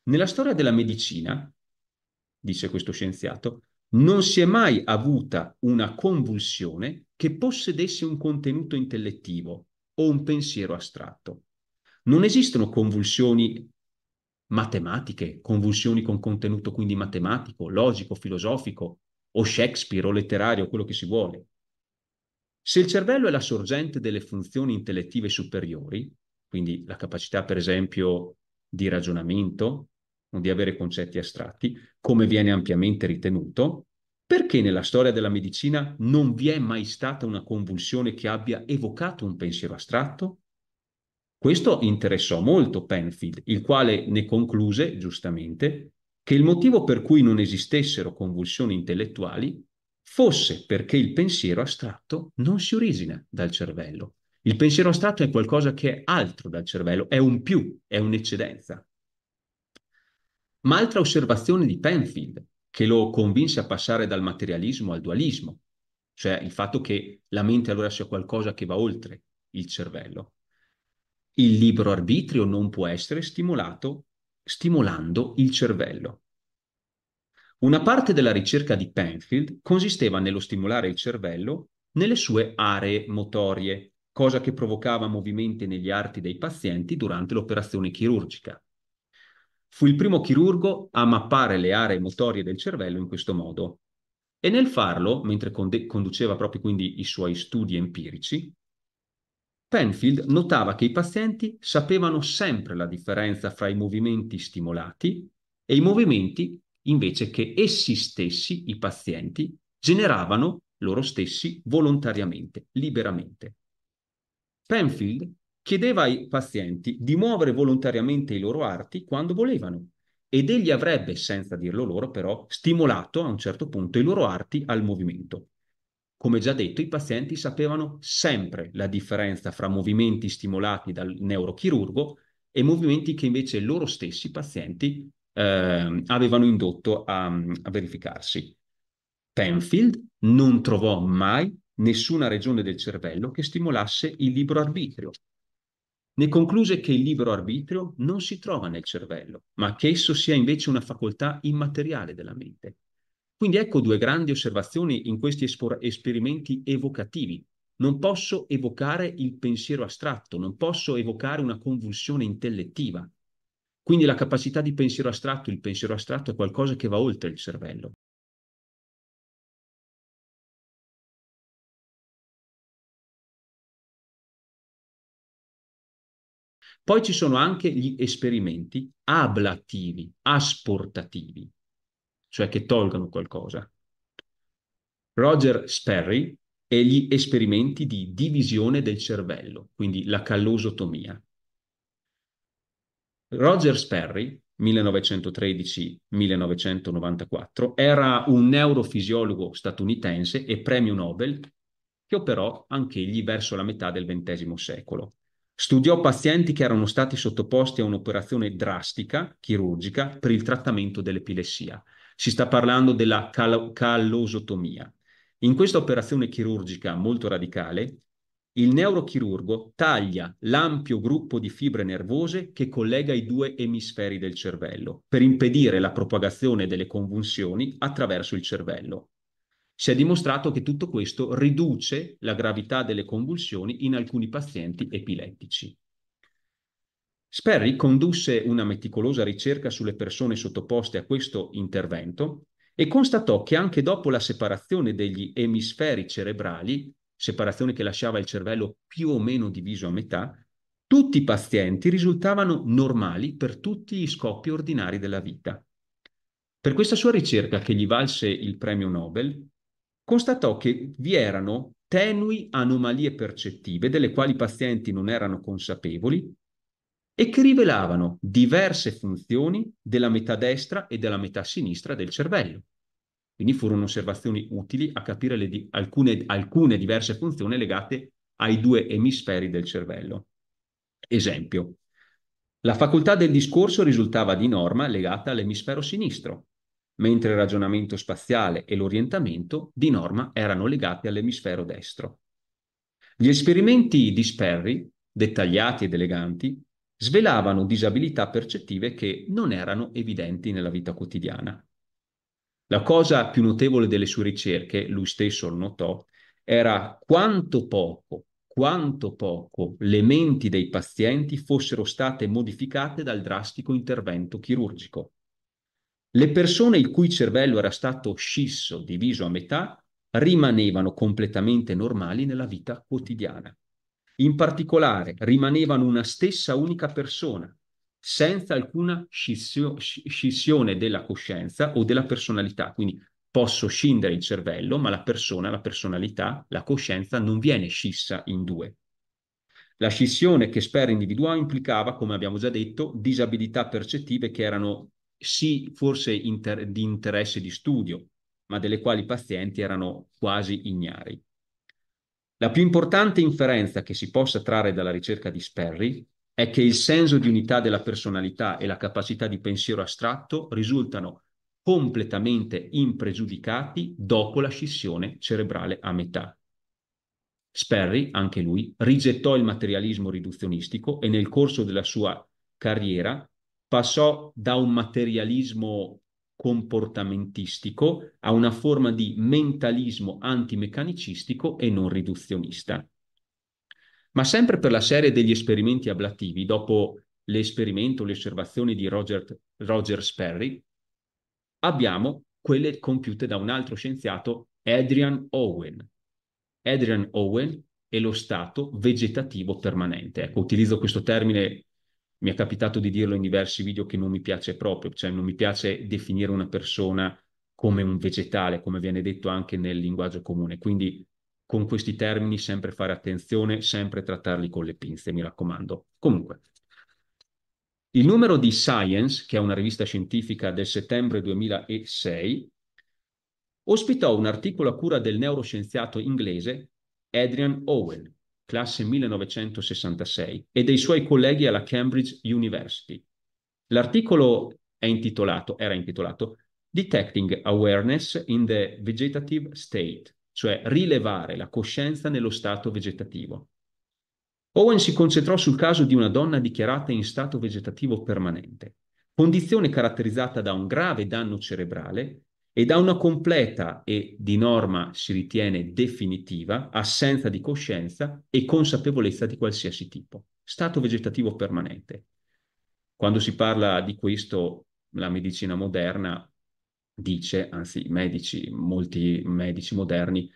nella storia della medicina, dice questo scienziato, non si è mai avuta una convulsione che possedesse un contenuto intellettivo o un pensiero astratto non esistono convulsioni matematiche, convulsioni con contenuto quindi matematico, logico, filosofico o Shakespeare o letterario, quello che si vuole. Se il cervello è la sorgente delle funzioni intellettive superiori, quindi la capacità per esempio di ragionamento o di avere concetti astratti, come viene ampiamente ritenuto, perché nella storia della medicina non vi è mai stata una convulsione che abbia evocato un pensiero astratto? Questo interessò molto Penfield, il quale ne concluse, giustamente, che il motivo per cui non esistessero convulsioni intellettuali fosse perché il pensiero astratto non si origina dal cervello. Il pensiero astratto è qualcosa che è altro dal cervello, è un più, è un'eccedenza. Ma altra osservazione di Penfield, che lo convinse a passare dal materialismo al dualismo, cioè il fatto che la mente allora sia qualcosa che va oltre il cervello. Il libero arbitrio non può essere stimolato stimolando il cervello. Una parte della ricerca di Penfield consisteva nello stimolare il cervello nelle sue aree motorie, cosa che provocava movimenti negli arti dei pazienti durante l'operazione chirurgica. Fu il primo chirurgo a mappare le aree motorie del cervello in questo modo e nel farlo, mentre conduceva proprio quindi i suoi studi empirici, Penfield notava che i pazienti sapevano sempre la differenza fra i movimenti stimolati e i movimenti invece che essi stessi, i pazienti, generavano loro stessi volontariamente, liberamente. Penfield chiedeva ai pazienti di muovere volontariamente i loro arti quando volevano ed egli avrebbe, senza dirlo loro però, stimolato a un certo punto i loro arti al movimento. Come già detto, i pazienti sapevano sempre la differenza fra movimenti stimolati dal neurochirurgo e movimenti che invece loro stessi pazienti eh, avevano indotto a, a verificarsi. Penfield non trovò mai nessuna regione del cervello che stimolasse il libero arbitrio. Ne concluse che il libero arbitrio non si trova nel cervello, ma che esso sia invece una facoltà immateriale della mente, quindi ecco due grandi osservazioni in questi esperimenti evocativi. Non posso evocare il pensiero astratto, non posso evocare una convulsione intellettiva. Quindi la capacità di pensiero astratto, il pensiero astratto è qualcosa che va oltre il cervello. Poi ci sono anche gli esperimenti ablativi, asportativi cioè che tolgano qualcosa. Roger Sperry e gli esperimenti di divisione del cervello, quindi la callosotomia. Roger Sperry, 1913-1994, era un neurofisiologo statunitense e premio Nobel che operò anch'egli verso la metà del XX secolo. Studiò pazienti che erano stati sottoposti a un'operazione drastica, chirurgica, per il trattamento dell'epilessia si sta parlando della cal- callosotomia. In questa operazione chirurgica molto radicale, il neurochirurgo taglia l'ampio gruppo di fibre nervose che collega i due emisferi del cervello per impedire la propagazione delle convulsioni attraverso il cervello. Si è dimostrato che tutto questo riduce la gravità delle convulsioni in alcuni pazienti epilettici. Sperry condusse una meticolosa ricerca sulle persone sottoposte a questo intervento e constatò che anche dopo la separazione degli emisferi cerebrali, separazione che lasciava il cervello più o meno diviso a metà, tutti i pazienti risultavano normali per tutti gli scoppi ordinari della vita. Per questa sua ricerca, che gli valse il premio Nobel, constatò che vi erano tenui anomalie percettive delle quali i pazienti non erano consapevoli e che rivelavano diverse funzioni della metà destra e della metà sinistra del cervello. Quindi furono osservazioni utili a capire di alcune, alcune diverse funzioni legate ai due emisferi del cervello. Esempio, la facoltà del discorso risultava di norma legata all'emisfero sinistro, mentre il ragionamento spaziale e l'orientamento di norma erano legati all'emisfero destro. Gli esperimenti di Sperry, dettagliati ed eleganti, svelavano disabilità percettive che non erano evidenti nella vita quotidiana. La cosa più notevole delle sue ricerche, lui stesso lo notò, era quanto poco, quanto poco le menti dei pazienti fossero state modificate dal drastico intervento chirurgico. Le persone il cui cervello era stato scisso, diviso a metà, rimanevano completamente normali nella vita quotidiana. In particolare, rimanevano una stessa unica persona, senza alcuna scissione della coscienza o della personalità. Quindi posso scindere il cervello, ma la persona, la personalità, la coscienza non viene scissa in due. La scissione che spera individuò implicava, come abbiamo già detto, disabilità percettive che erano sì forse inter- di interesse di studio, ma delle quali i pazienti erano quasi ignari. La più importante inferenza che si possa trarre dalla ricerca di Sperry è che il senso di unità della personalità e la capacità di pensiero astratto risultano completamente impregiudicati dopo la scissione cerebrale a metà. Sperry, anche lui, rigettò il materialismo riduzionistico e nel corso della sua carriera passò da un materialismo comportamentistico, a una forma di mentalismo antimeccanicistico e non riduzionista. Ma sempre per la serie degli esperimenti ablativi, dopo l'esperimento, le osservazioni di Roger, Roger Sperry, abbiamo quelle compiute da un altro scienziato, Adrian Owen. Adrian Owen e lo stato vegetativo permanente. Ecco, utilizzo questo termine mi è capitato di dirlo in diversi video che non mi piace proprio, cioè non mi piace definire una persona come un vegetale, come viene detto anche nel linguaggio comune. Quindi con questi termini sempre fare attenzione, sempre trattarli con le pinze, mi raccomando. Comunque, il numero di Science, che è una rivista scientifica del settembre 2006, ospitò un articolo a cura del neuroscienziato inglese Adrian Owen, classe 1966, e dei suoi colleghi alla Cambridge University. L'articolo intitolato, era intitolato Detecting Awareness in the Vegetative State, cioè rilevare la coscienza nello stato vegetativo. Owen si concentrò sul caso di una donna dichiarata in stato vegetativo permanente, condizione caratterizzata da un grave danno cerebrale e da una completa e di norma si ritiene definitiva assenza di coscienza e consapevolezza di qualsiasi tipo, stato vegetativo permanente. Quando si parla di questo, la medicina moderna dice, anzi medici, molti medici moderni,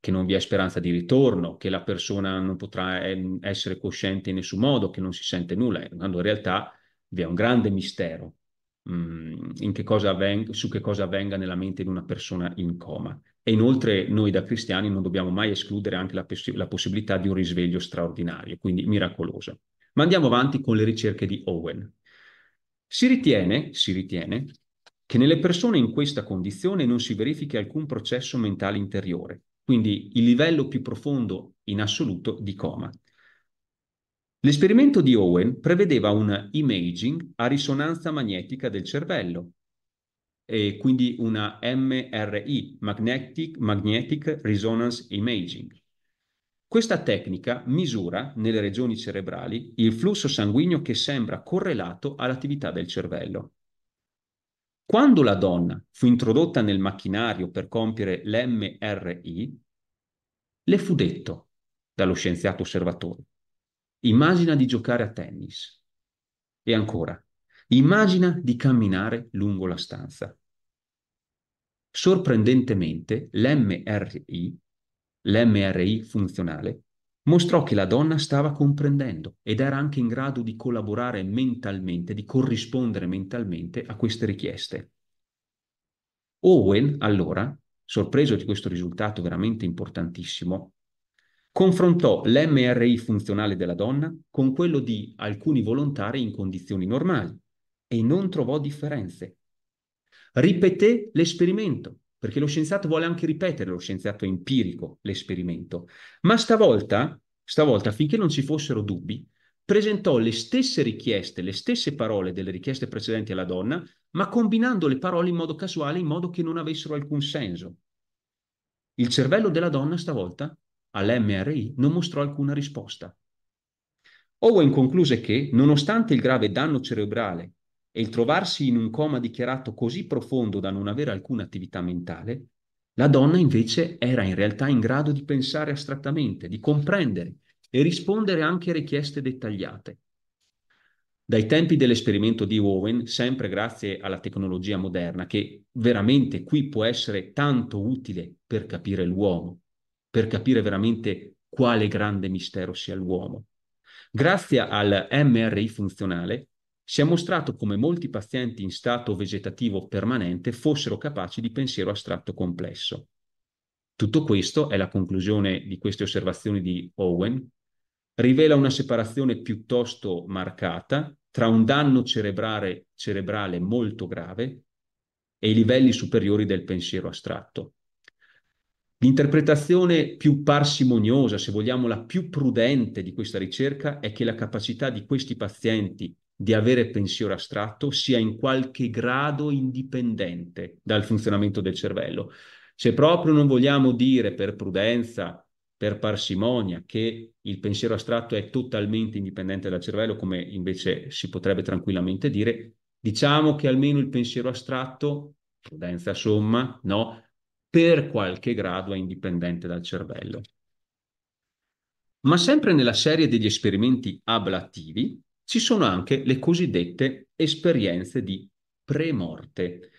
che non vi è speranza di ritorno, che la persona non potrà essere cosciente in nessun modo, che non si sente nulla, quando in realtà vi è un grande mistero mh, mm, che avvenga, su che cosa avvenga nella mente di una persona in coma. E inoltre noi da cristiani non dobbiamo mai escludere anche la, poss- la possibilità di un risveglio straordinario, quindi miracoloso. Ma andiamo avanti con le ricerche di Owen. Si ritiene, si ritiene che nelle persone in questa condizione non si verifichi alcun processo mentale interiore, quindi il livello più profondo in assoluto di coma. L'esperimento di Owen prevedeva un imaging a risonanza magnetica del cervello, e quindi una MRI, Magnetic, Magnetic Resonance Imaging. Questa tecnica misura nelle regioni cerebrali il flusso sanguigno che sembra correlato all'attività del cervello. Quando la donna fu introdotta nel macchinario per compiere l'MRI, le fu detto dallo scienziato osservatore Immagina di giocare a tennis. E ancora, immagina di camminare lungo la stanza. Sorprendentemente, l'MRI, l'MRI funzionale, mostrò che la donna stava comprendendo ed era anche in grado di collaborare mentalmente, di corrispondere mentalmente a queste richieste. Owen, allora, sorpreso di questo risultato veramente importantissimo, confrontò l'MRI funzionale della donna con quello di alcuni volontari in condizioni normali e non trovò differenze. Ripeté l'esperimento, perché lo scienziato vuole anche ripetere, lo scienziato empirico, l'esperimento, ma stavolta, stavolta, finché non ci fossero dubbi, presentò le stesse richieste, le stesse parole delle richieste precedenti alla donna, ma combinando le parole in modo casuale, in modo che non avessero alcun senso. Il cervello della donna stavolta all'MRI non mostrò alcuna risposta. Owen concluse che, nonostante il grave danno cerebrale e il trovarsi in un coma dichiarato così profondo da non avere alcuna attività mentale, la donna invece era in realtà in grado di pensare astrattamente, di comprendere e rispondere anche a richieste dettagliate. Dai tempi dell'esperimento di Owen, sempre grazie alla tecnologia moderna, che veramente qui può essere tanto utile per capire l'uomo per capire veramente quale grande mistero sia l'uomo. Grazie al MRI funzionale si è mostrato come molti pazienti in stato vegetativo permanente fossero capaci di pensiero astratto complesso. Tutto questo è la conclusione di queste osservazioni di Owen, rivela una separazione piuttosto marcata tra un danno cerebrale, molto grave e i livelli superiori del pensiero astratto. L'interpretazione più parsimoniosa, se vogliamo la più prudente di questa ricerca, è che la capacità di questi pazienti di avere pensiero astratto sia in qualche grado indipendente dal funzionamento del cervello. Se proprio non vogliamo dire per prudenza, per parsimonia, che il pensiero astratto è totalmente indipendente dal cervello, come invece si potrebbe tranquillamente dire, diciamo che almeno il pensiero astratto, prudenza somma, no, per qualche grado è indipendente dal cervello. Ma sempre nella serie degli esperimenti ablativi ci sono anche le cosiddette esperienze di premorte.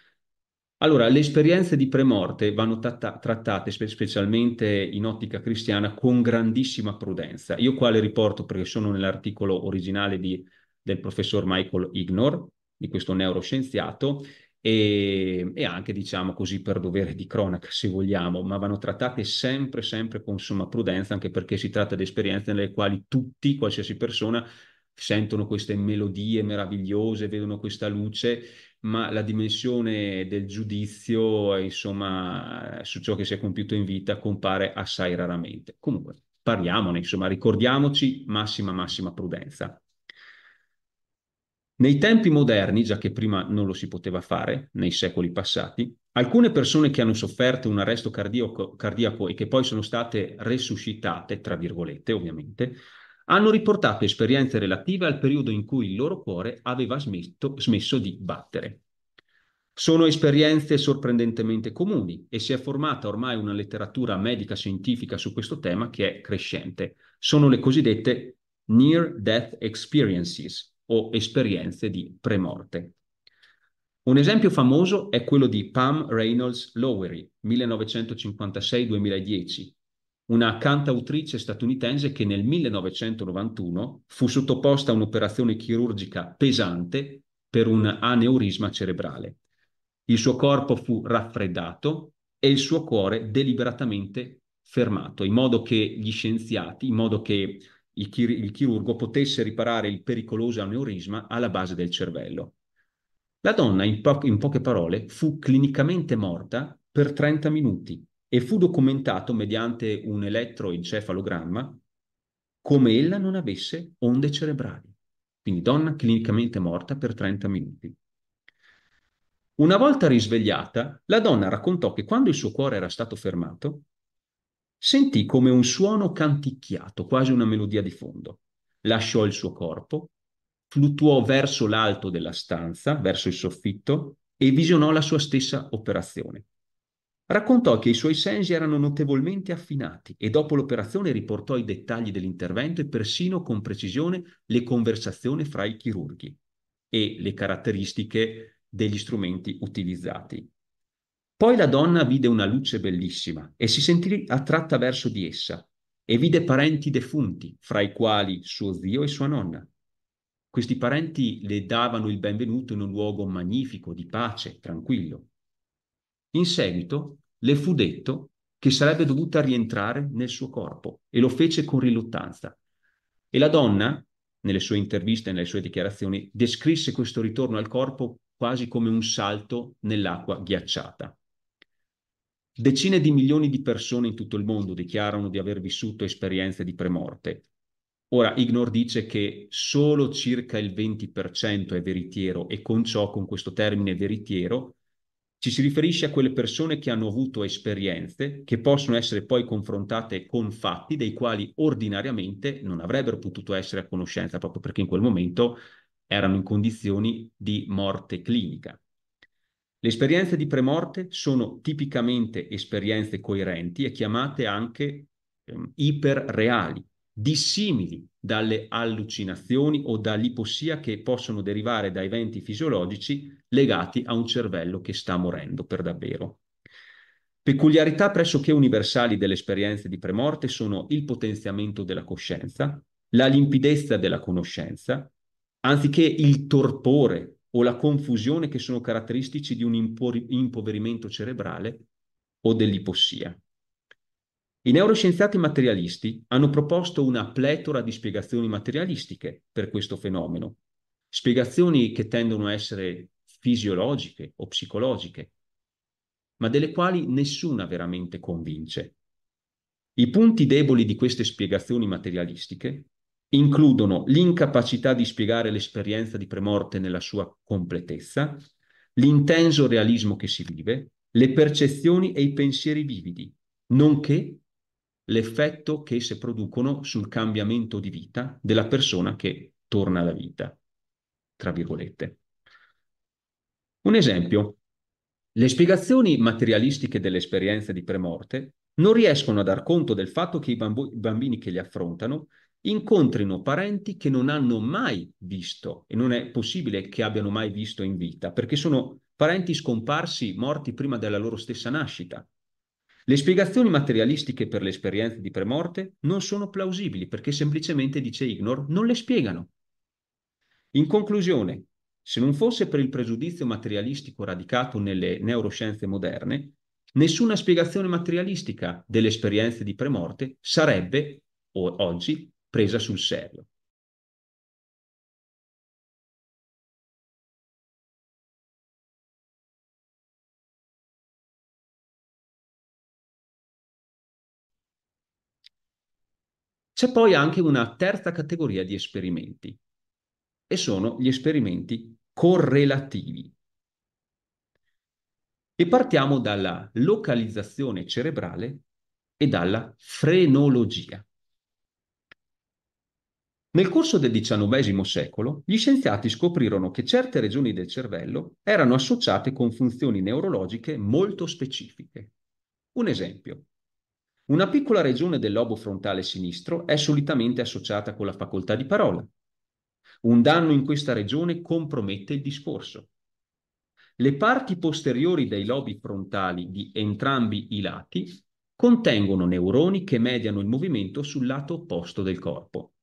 Allora, le esperienze di premorte vanno tratta- trattate spe- specialmente in ottica cristiana con grandissima prudenza. Io qua le riporto perché sono nell'articolo originale di, del professor Michael Ignor, di questo neuroscienziato, e, ehm, e, anche diciamo così per dovere di cronaca se vogliamo, ma vanno trattate sempre sempre con somma prudenza anche perché si tratta di esperienze nelle quali tutti, qualsiasi persona sentono queste melodie meravigliose, vedono questa luce, ma la dimensione del giudizio, insomma, su ciò che si è compiuto in vita compare assai raramente. Comunque, parliamone, insomma, ricordiamoci massima massima prudenza. Nei tempi moderni, già che prima non lo si poteva fare, nei secoli passati, alcune persone che hanno sofferto un arresto cardiaco, cardiaco e che poi sono state resuscitate, tra virgolette ovviamente, hanno riportato esperienze relative al periodo in cui il loro cuore aveva smetto, smesso di battere. Sono esperienze sorprendentemente comuni e si è formata ormai una letteratura medica scientifica su questo tema che è crescente. Sono le cosiddette near death experiences, o esperienze di premorte. Un esempio famoso è quello di Pam Reynolds Lowery, 1956-2010, una cantautrice statunitense che nel 1991 fu sottoposta a un'operazione chirurgica pesante per un aneurisma cerebrale. Il suo corpo fu raffreddato e il suo cuore deliberatamente fermato, in modo che gli scienziati, in modo che il, chir- il chirurgo potesse riparare il pericoloso aneurisma alla base del cervello. La donna, in, po- in poche parole, fu clinicamente morta per 30 minuti e fu documentato mediante un elettroencefalogramma come ella non avesse onde cerebrali. Quindi donna clinicamente morta per 30 minuti. Una volta risvegliata, la donna raccontò che quando il suo cuore era stato fermato, Sentì come un suono canticchiato, quasi una melodia di fondo. Lasciò il suo corpo, fluttuò verso l'alto della stanza, verso il soffitto, e visionò la sua stessa operazione. Raccontò che i suoi sensi erano notevolmente affinati e dopo l'operazione riportò i dettagli dell'intervento e persino con precisione le conversazioni fra i chirurghi e le caratteristiche degli strumenti utilizzati. Poi la donna vide una luce bellissima e si sentì attratta verso di essa e vide parenti defunti, fra i quali suo zio e sua nonna. Questi parenti le davano il benvenuto in un luogo magnifico, di pace, tranquillo. In seguito le fu detto che sarebbe dovuta rientrare nel suo corpo e lo fece con riluttanza. E la donna, nelle sue interviste e nelle sue dichiarazioni, descrisse questo ritorno al corpo quasi come un salto nell'acqua ghiacciata. Decine di milioni di persone in tutto il mondo dichiarano di aver vissuto esperienze di premorte. Ora, Ignor dice che solo circa il 20% è veritiero e con ciò, con questo termine veritiero, ci si riferisce a quelle persone che hanno avuto esperienze che possono essere poi confrontate con fatti dei quali ordinariamente non avrebbero potuto essere a conoscenza, proprio perché in quel momento erano in condizioni di morte clinica. Le esperienze di premorte sono tipicamente esperienze coerenti e chiamate anche ehm, iperreali, dissimili dalle allucinazioni o dall'ipossia che possono derivare da eventi fisiologici legati a un cervello che sta morendo per davvero. Peculiarità pressoché universali delle esperienze di premorte sono il potenziamento della coscienza, la limpidezza della conoscenza, anziché il torpore o la confusione che sono caratteristici di un impoverimento cerebrale o dell'ipossia. I neuroscienziati materialisti hanno proposto una pletora di spiegazioni materialistiche per questo fenomeno, spiegazioni che tendono a essere fisiologiche o psicologiche, ma delle quali nessuna veramente convince. I punti deboli di queste spiegazioni materialistiche includono l'incapacità di spiegare l'esperienza di premorte nella sua completezza, l'intenso realismo che si vive, le percezioni e i pensieri vividi, nonché l'effetto che esse producono sul cambiamento di vita della persona che torna alla vita, tra virgolette. Un esempio, le spiegazioni materialistiche dell'esperienza di premorte non riescono a dar conto del fatto che i bambini che li affrontano incontrino parenti che non hanno mai visto e non è possibile che abbiano mai visto in vita, perché sono parenti scomparsi, morti prima della loro stessa nascita. Le spiegazioni materialistiche per le esperienze di premorte non sono plausibili perché semplicemente, dice Ignor, non le spiegano. In conclusione, se non fosse per il pregiudizio materialistico radicato nelle neuroscienze moderne, nessuna spiegazione materialistica delle esperienze di premorte sarebbe, o oggi, presa sul serio. C'è poi anche una terza categoria di esperimenti e sono gli esperimenti correlativi. E partiamo dalla localizzazione cerebrale e dalla frenologia. Nel corso del XIX secolo gli scienziati scoprirono che certe regioni del cervello erano associate con funzioni neurologiche molto specifiche. Un esempio. Una piccola regione del lobo frontale sinistro è solitamente associata con la facoltà di parola. Un danno in questa regione compromette il discorso. Le parti posteriori dei lobi frontali di entrambi i lati contengono neuroni che mediano il movimento sul lato opposto del corpo.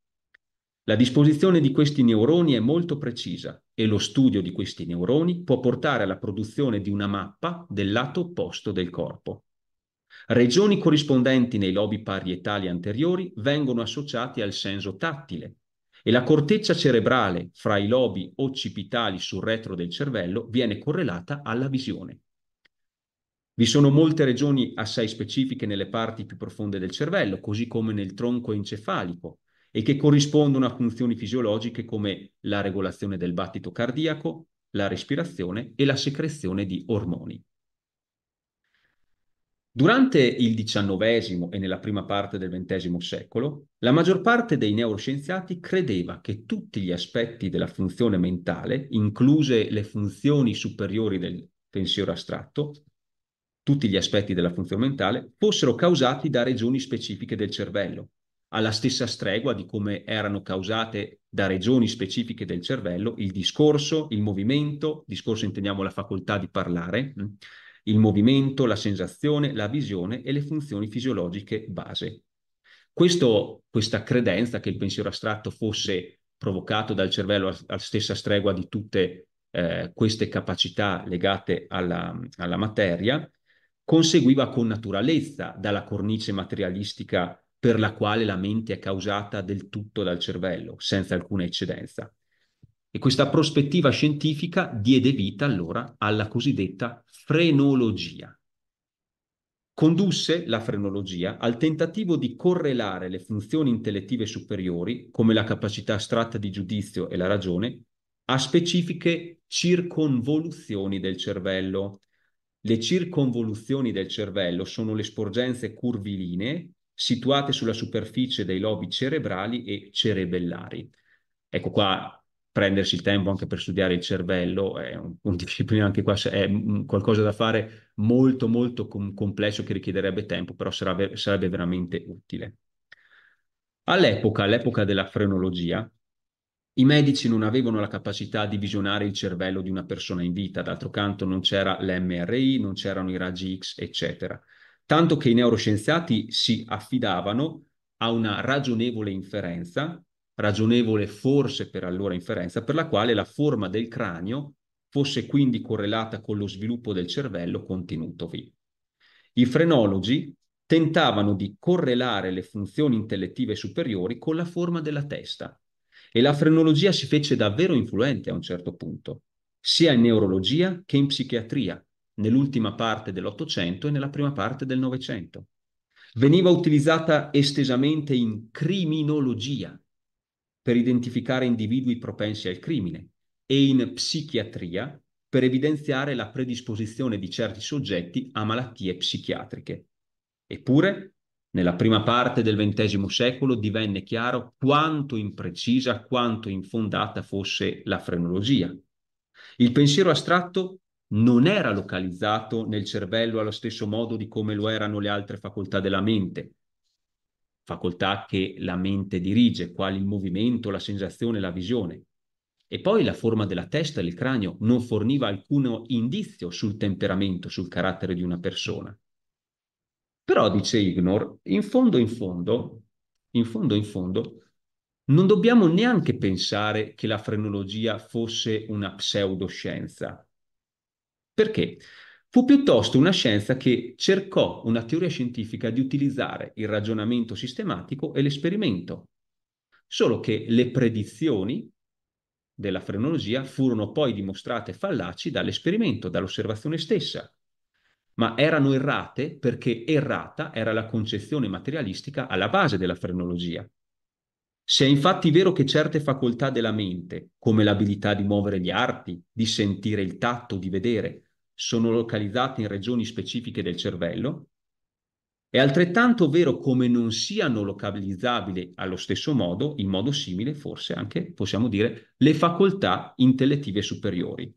La disposizione di questi neuroni è molto precisa e lo studio di questi neuroni può portare alla produzione di una mappa del lato opposto del corpo. Regioni corrispondenti nei lobi parietali anteriori vengono associate al senso tattile e la corteccia cerebrale fra i lobi occipitali sul retro del cervello viene correlata alla visione. Vi sono molte regioni assai specifiche nelle parti più profonde del cervello, così come nel tronco encefalico, e che corrispondono a funzioni fisiologiche come la regolazione del battito cardiaco, la respirazione e la secrezione di ormoni. Durante il XIX e nella prima parte del XX secolo, la maggior parte dei neuroscienziati credeva che tutti gli aspetti della funzione mentale, incluse le funzioni superiori del pensiero astratto, tutti gli aspetti della funzione mentale, fossero causati da regioni specifiche del cervello, alla stessa stregua di come erano causate da regioni specifiche del cervello il discorso, il movimento, discorso intendiamo la facoltà di parlare, mm, il movimento, la sensazione, la visione e le funzioni fisiologiche base. Questo, questa credenza che il pensiero astratto fosse provocato dal cervello alla stessa stregua di tutte eh, queste capacità legate alla, alla materia, conseguiva con naturalezza dalla cornice materialistica per la quale la mente è causata del tutto dal cervello, senza alcuna eccedenza. E questa prospettiva scientifica diede vita allora alla cosiddetta frenologia. Condusse la frenologia al tentativo di correlare le funzioni intellettive superiori, come la capacità astratta di giudizio e la ragione, a specifiche circonvoluzioni del cervello. Le circonvoluzioni del cervello sono le sporgenze curvilinee situate sulla superficie dei lobi cerebrali e cerebellari. Ecco qua prendersi il tempo anche per studiare il cervello è un, un disciplina anche qua è mm, qualcosa da fare molto molto com complesso che richiederebbe tempo, però sarebbe, sarebbe veramente utile. All'epoca, all'epoca della frenologia, i medici non avevano la capacità di visionare il cervello di una persona in vita, d'altro canto non c'era l'MRI, non c'erano i raggi X, eccetera tanto che i neuroscienziati si affidavano a una ragionevole inferenza, ragionevole forse per allora inferenza, per la quale la forma del cranio fosse quindi correlata con lo sviluppo del cervello contenutovi. I frenologi tentavano di correlare le funzioni intellettive superiori con la forma della testa e la frenologia si fece davvero influente a un certo punto, sia in neurologia che in psichiatria, nell'ultima parte dell'Ottocento e nella prima parte del Novecento. Veniva utilizzata estesamente in criminologia per identificare individui propensi al crimine e in psichiatria per evidenziare la predisposizione di certi soggetti a malattie psichiatriche. Eppure, nella prima parte del XX secolo divenne chiaro quanto imprecisa, quanto infondata fosse la frenologia. Il pensiero astratto non era localizzato nel cervello allo stesso modo di come lo erano le altre facoltà della mente, facoltà che la mente dirige, quali il movimento, la sensazione, la visione. E poi la forma della testa e del cranio non forniva alcun indizio sul temperamento, sul carattere di una persona. Però, dice Ignor, in fondo, in fondo, in fondo, in fondo, non dobbiamo neanche pensare che la frenologia fosse una pseudoscienza, perché? Fu piuttosto una scienza che cercò una teoria scientifica di utilizzare il ragionamento sistematico e l'esperimento, solo che le predizioni della frenologia furono poi dimostrate fallaci dall'esperimento, dall'osservazione stessa, ma erano errate perché errata era la concezione materialistica alla base della frenologia. Se è infatti vero che certe facoltà della mente, come l'abilità di muovere gli arti, di sentire il tatto, di vedere, sono localizzate in regioni specifiche del cervello, è altrettanto vero come non siano localizzabili allo stesso modo, in modo simile forse anche possiamo dire, le facoltà intellettive superiori.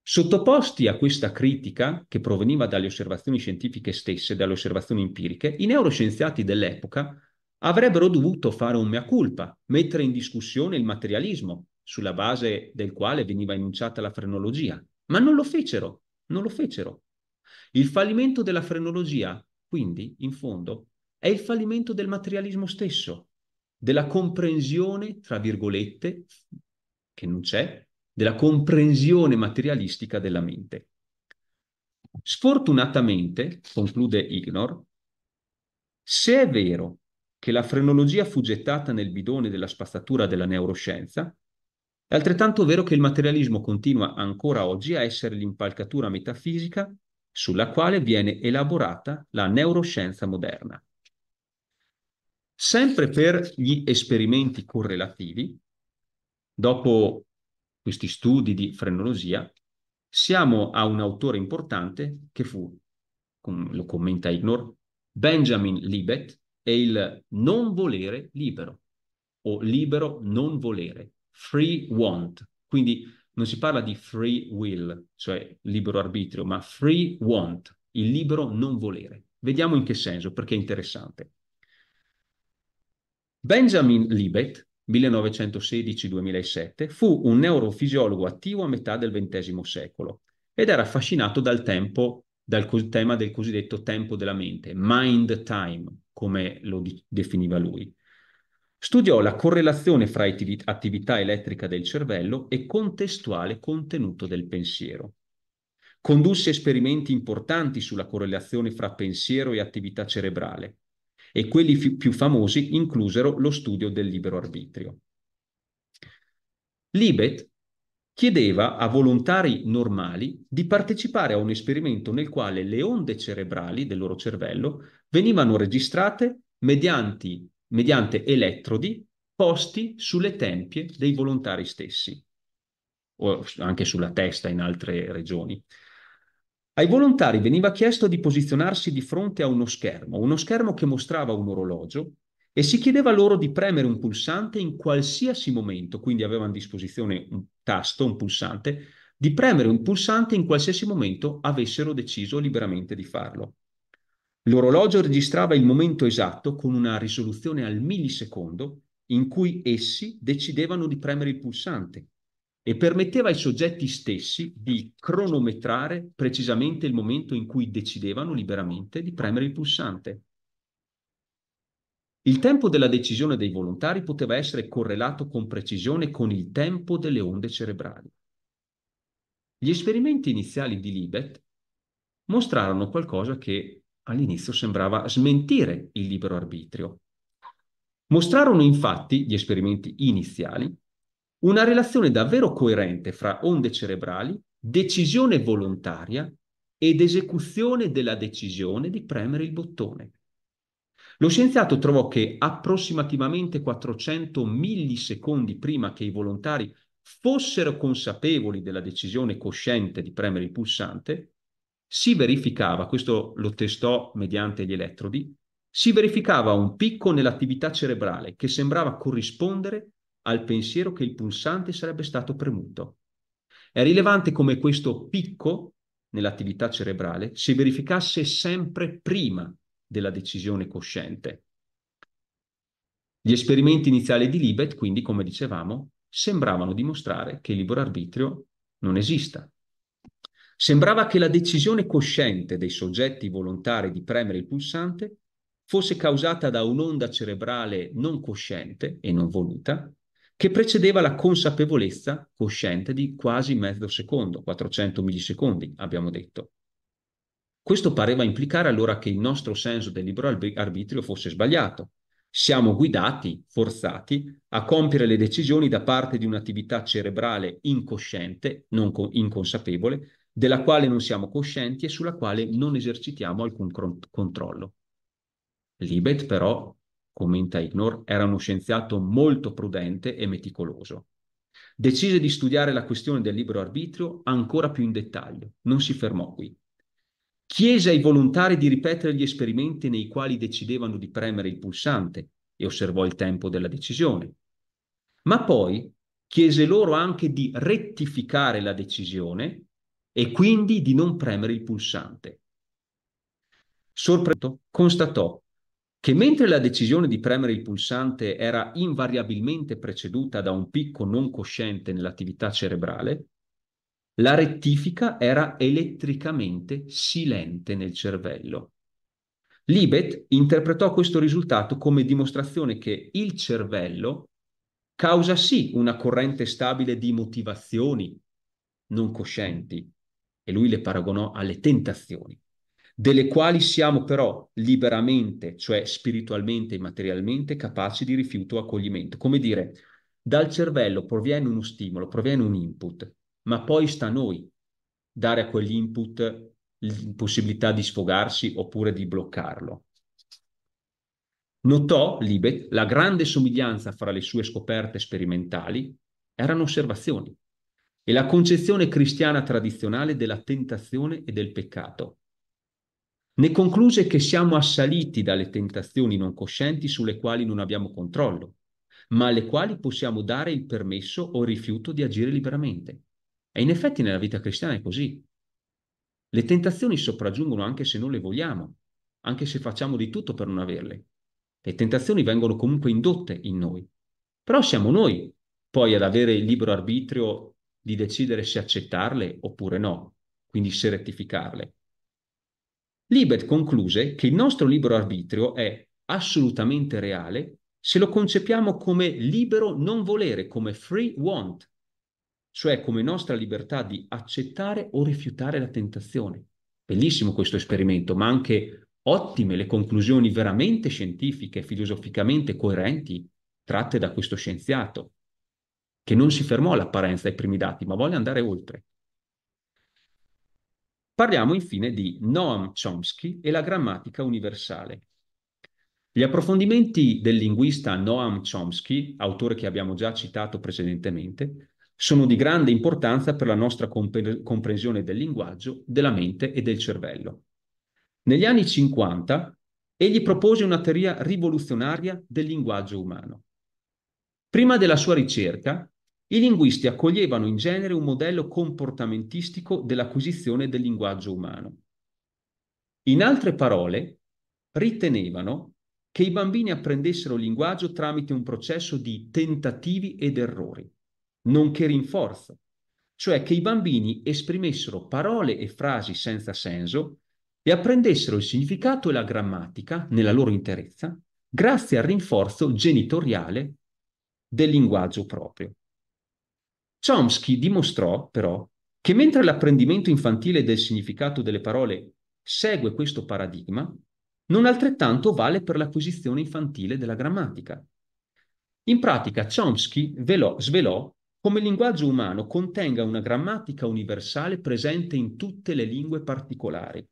Sottoposti a questa critica, che proveniva dalle osservazioni scientifiche stesse, dalle osservazioni empiriche, i neuroscienziati dell'epoca avrebbero dovuto fare un mea culpa, mettere in discussione il materialismo, sulla base del quale veniva enunciata la frenologia, ma non lo fecero, non lo fecero. Il fallimento della frenologia, quindi, in fondo, è il fallimento del materialismo stesso, della comprensione, tra virgolette, che non c'è, della comprensione materialistica della mente. Sfortunatamente, conclude Ignor, se è vero che la frenologia fu gettata nel bidone della spazzatura della neuroscienza, è altrettanto vero che il materialismo continua ancora oggi a essere l'impalcatura metafisica sulla quale viene elaborata la neuroscienza moderna. Sempre per gli esperimenti correlativi, dopo questi studi di frenologia, siamo a un autore importante che fu, lo commenta Ignor, Benjamin Libet e il non volere libero o libero non volere free want, quindi non si parla di free will, cioè libero arbitrio, ma free want, il libero non volere. Vediamo in che senso, perché è interessante. Benjamin Libet, 1916-2007, fu un neurofisiologo attivo a metà del XX secolo ed era affascinato dal tempo, dal tema del cosiddetto tempo della mente, mind time, come lo definiva lui. Studiò la correlazione fra attività elettrica del cervello e contestuale contenuto del pensiero. Condusse esperimenti importanti sulla correlazione fra pensiero e attività cerebrale e quelli fi- più famosi inclusero lo studio del libero arbitrio. Libet chiedeva a volontari normali di partecipare a un esperimento nel quale le onde cerebrali del loro cervello venivano registrate mediante mediante elettrodi posti sulle tempie dei volontari stessi, o anche sulla testa in altre regioni. Ai volontari veniva chiesto di posizionarsi di fronte a uno schermo, uno schermo che mostrava un orologio, e si chiedeva loro di premere un pulsante in qualsiasi momento, quindi avevano a disposizione un tasto, un pulsante, di premere un pulsante in qualsiasi momento avessero deciso liberamente di farlo. L'orologio registrava il momento esatto con una risoluzione al millisecondo in cui essi decidevano di premere il pulsante e permetteva ai soggetti stessi di cronometrare precisamente il momento in cui decidevano liberamente di premere il pulsante. Il tempo della decisione dei volontari poteva essere correlato con precisione con il tempo delle onde cerebrali. Gli esperimenti iniziali di Libet mostrarono qualcosa che all'inizio sembrava smentire il libero arbitrio. Mostrarono infatti gli esperimenti iniziali una relazione davvero coerente fra onde cerebrali, decisione volontaria ed esecuzione della decisione di premere il bottone. Lo scienziato trovò che approssimativamente 400 millisecondi prima che i volontari fossero consapevoli della decisione cosciente di premere il pulsante, si verificava, questo lo testò mediante gli elettrodi, si verificava un picco nell'attività cerebrale che sembrava corrispondere al pensiero che il pulsante sarebbe stato premuto. È rilevante come questo picco nell'attività cerebrale si verificasse sempre prima della decisione cosciente. Gli esperimenti iniziali di Libet, quindi, come dicevamo, sembravano dimostrare che il libero arbitrio non esista, Sembrava che la decisione cosciente dei soggetti volontari di premere il pulsante fosse causata da un'onda cerebrale non cosciente e non voluta, che precedeva la consapevolezza cosciente di quasi mezzo secondo, 400 millisecondi, abbiamo detto. Questo pareva implicare allora che il nostro senso del libero arbitrio fosse sbagliato. Siamo guidati, forzati, a compiere le decisioni da parte di un'attività cerebrale incosciente, non inconsapevole, della quale non siamo coscienti e sulla quale non esercitiamo alcun controllo. Libet però, commenta Ignor, era uno scienziato molto prudente e meticoloso. Decise di studiare la questione del libero arbitrio ancora più in dettaglio, non si fermò qui. Chiese ai volontari di ripetere gli esperimenti nei quali decidevano di premere il pulsante e osservò il tempo della decisione. Ma poi chiese loro anche di rettificare la decisione e quindi di non premere il pulsante. Sorpreso, constatò che mentre la decisione di premere il pulsante era invariabilmente preceduta da un picco non cosciente nell'attività cerebrale, la rettifica era elettricamente silente nel cervello. Libet interpretò questo risultato come dimostrazione che il cervello causa sì una corrente stabile di motivazioni non coscienti, e lui le paragonò alle tentazioni, delle quali siamo però liberamente, cioè spiritualmente e materialmente, capaci di rifiuto o accoglimento. Come dire, dal cervello proviene uno stimolo, proviene un input, ma poi sta a noi dare a quell'input l'impossibilità di sfogarsi oppure di bloccarlo. Notò Libet la grande somiglianza fra le sue scoperte sperimentali, erano osservazioni, e la concezione cristiana tradizionale della tentazione e del peccato. Ne concluse che siamo assaliti dalle tentazioni non coscienti sulle quali non abbiamo controllo, ma alle quali possiamo dare il permesso o il rifiuto di agire liberamente. E in effetti nella vita cristiana è così. Le tentazioni sopraggiungono anche se non le vogliamo, anche se facciamo di tutto per non averle. Le tentazioni vengono comunque indotte in noi. Però siamo noi poi ad avere il libero arbitrio di decidere se accettarle oppure no, quindi se rettificarle. Libet concluse che il nostro libero arbitrio è assolutamente reale se lo concepiamo come libero non volere, come free want, cioè come nostra libertà di accettare o rifiutare la tentazione. Bellissimo questo esperimento, ma anche ottime le conclusioni veramente scientifiche, filosoficamente coerenti, tratte da questo scienziato che non si fermò all'apparenza ai primi dati, ma volle andare oltre. Parliamo infine di Noam Chomsky e la grammatica universale. Gli approfondimenti del linguista Noam Chomsky, autore che abbiamo già citato precedentemente, sono di grande importanza per la nostra compre comprensione del linguaggio, della mente e del cervello. Negli anni 50 egli propose una teoria rivoluzionaria del linguaggio umano. Prima della sua ricerca, i linguisti accoglievano in genere un modello comportamentistico dell'acquisizione del linguaggio umano. In altre parole, ritenevano che i bambini apprendessero il linguaggio tramite un processo di tentativi ed errori, nonché rinforzo, cioè che i bambini esprimessero parole e frasi senza senso e apprendessero il significato e la grammatica nella loro interezza grazie al rinforzo genitoriale del linguaggio proprio. Chomsky dimostrò, però, che mentre l'apprendimento infantile del significato delle parole segue questo paradigma, non altrettanto vale per l'acquisizione infantile della grammatica. In pratica, Chomsky velò, svelò come il linguaggio umano contenga una grammatica universale presente in tutte le lingue particolari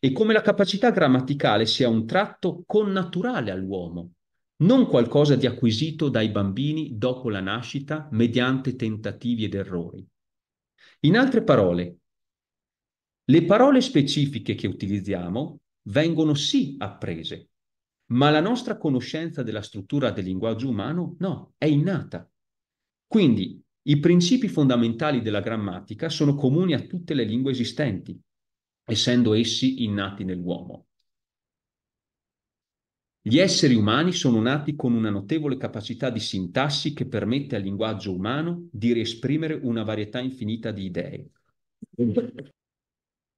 e come la capacità grammaticale sia un tratto connaturale all'uomo, non qualcosa di acquisito dai bambini dopo la nascita mediante tentativi ed errori. In altre parole, le parole specifiche che utilizziamo vengono sì apprese, ma la nostra conoscenza della struttura del linguaggio umano no, è innata. Quindi i principi fondamentali della grammatica sono comuni a tutte le lingue esistenti, essendo essi innati nell'uomo. Gli esseri umani sono nati con una notevole capacità di sintassi che permette al linguaggio umano di riesprimere una varietà infinita di idee.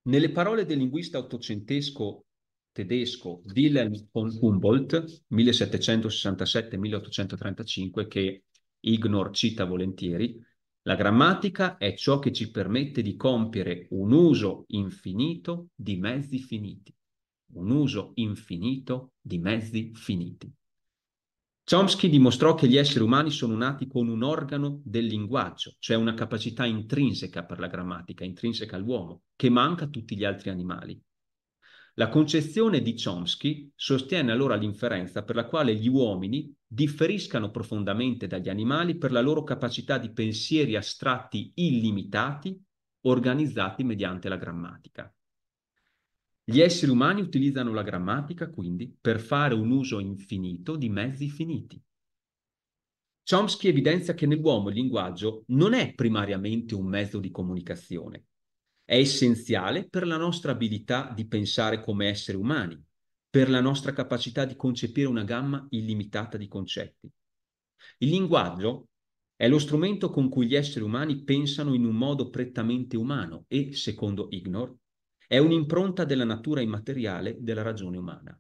Nelle parole del linguista ottocentesco tedesco Wilhelm von Humboldt, 1767-1835, che Ignor cita volentieri, la grammatica è ciò che ci permette di compiere un uso infinito di mezzi finiti un uso infinito di mezzi finiti. Chomsky dimostrò che gli esseri umani sono nati con un organo del linguaggio, cioè una capacità intrinseca per la grammatica, intrinseca all'uomo, che manca a tutti gli altri animali. La concezione di Chomsky sostiene allora l'inferenza per la quale gli uomini differiscano profondamente dagli animali per la loro capacità di pensieri astratti illimitati organizzati mediante la grammatica. Gli esseri umani utilizzano la grammatica, quindi, per fare un uso infinito di mezzi finiti. Chomsky evidenzia che nell'uomo il linguaggio non è primariamente un mezzo di comunicazione, è essenziale per la nostra abilità di pensare come esseri umani, per la nostra capacità di concepire una gamma illimitata di concetti. Il linguaggio è lo strumento con cui gli esseri umani pensano in un modo prettamente umano e, secondo Ignor, è un'impronta della natura immateriale della ragione umana.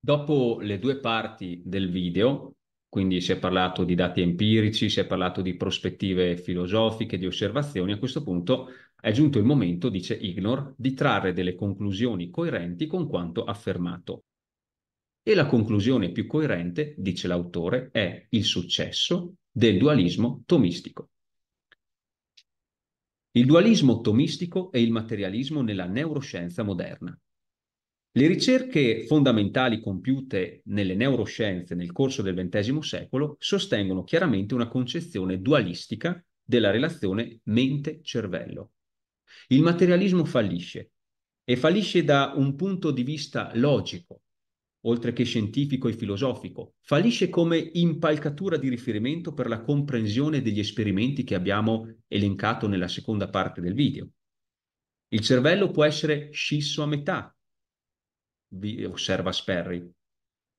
Dopo le due parti del video, quindi si è parlato di dati empirici, si è parlato di prospettive filosofiche, di osservazioni, a questo punto è giunto il momento, dice Ignor, di trarre delle conclusioni coerenti con quanto affermato. E la conclusione più coerente, dice l'autore, è il successo del dualismo tomistico. Il dualismo tomistico e il materialismo nella neuroscienza moderna. Le ricerche fondamentali compiute nelle neuroscienze nel corso del XX secolo sostengono chiaramente una concezione dualistica della relazione mente-cervello. Il materialismo fallisce e fallisce da un punto di vista logico, oltre che scientifico e filosofico, fallisce come impalcatura di riferimento per la comprensione degli esperimenti che abbiamo elencato nella seconda parte del video. Il cervello può essere scisso a metà, vi osserva Sperry,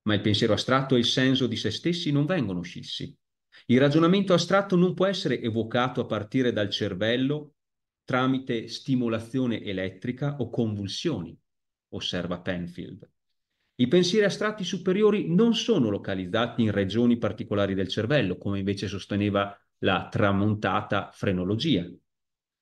ma il pensiero astratto e il senso di se stessi non vengono scissi. Il ragionamento astratto non può essere evocato a partire dal cervello tramite stimolazione elettrica o convulsioni, osserva Penfield. I pensieri astratti superiori non sono localizzati in regioni particolari del cervello, come invece sosteneva la tramontata frenologia,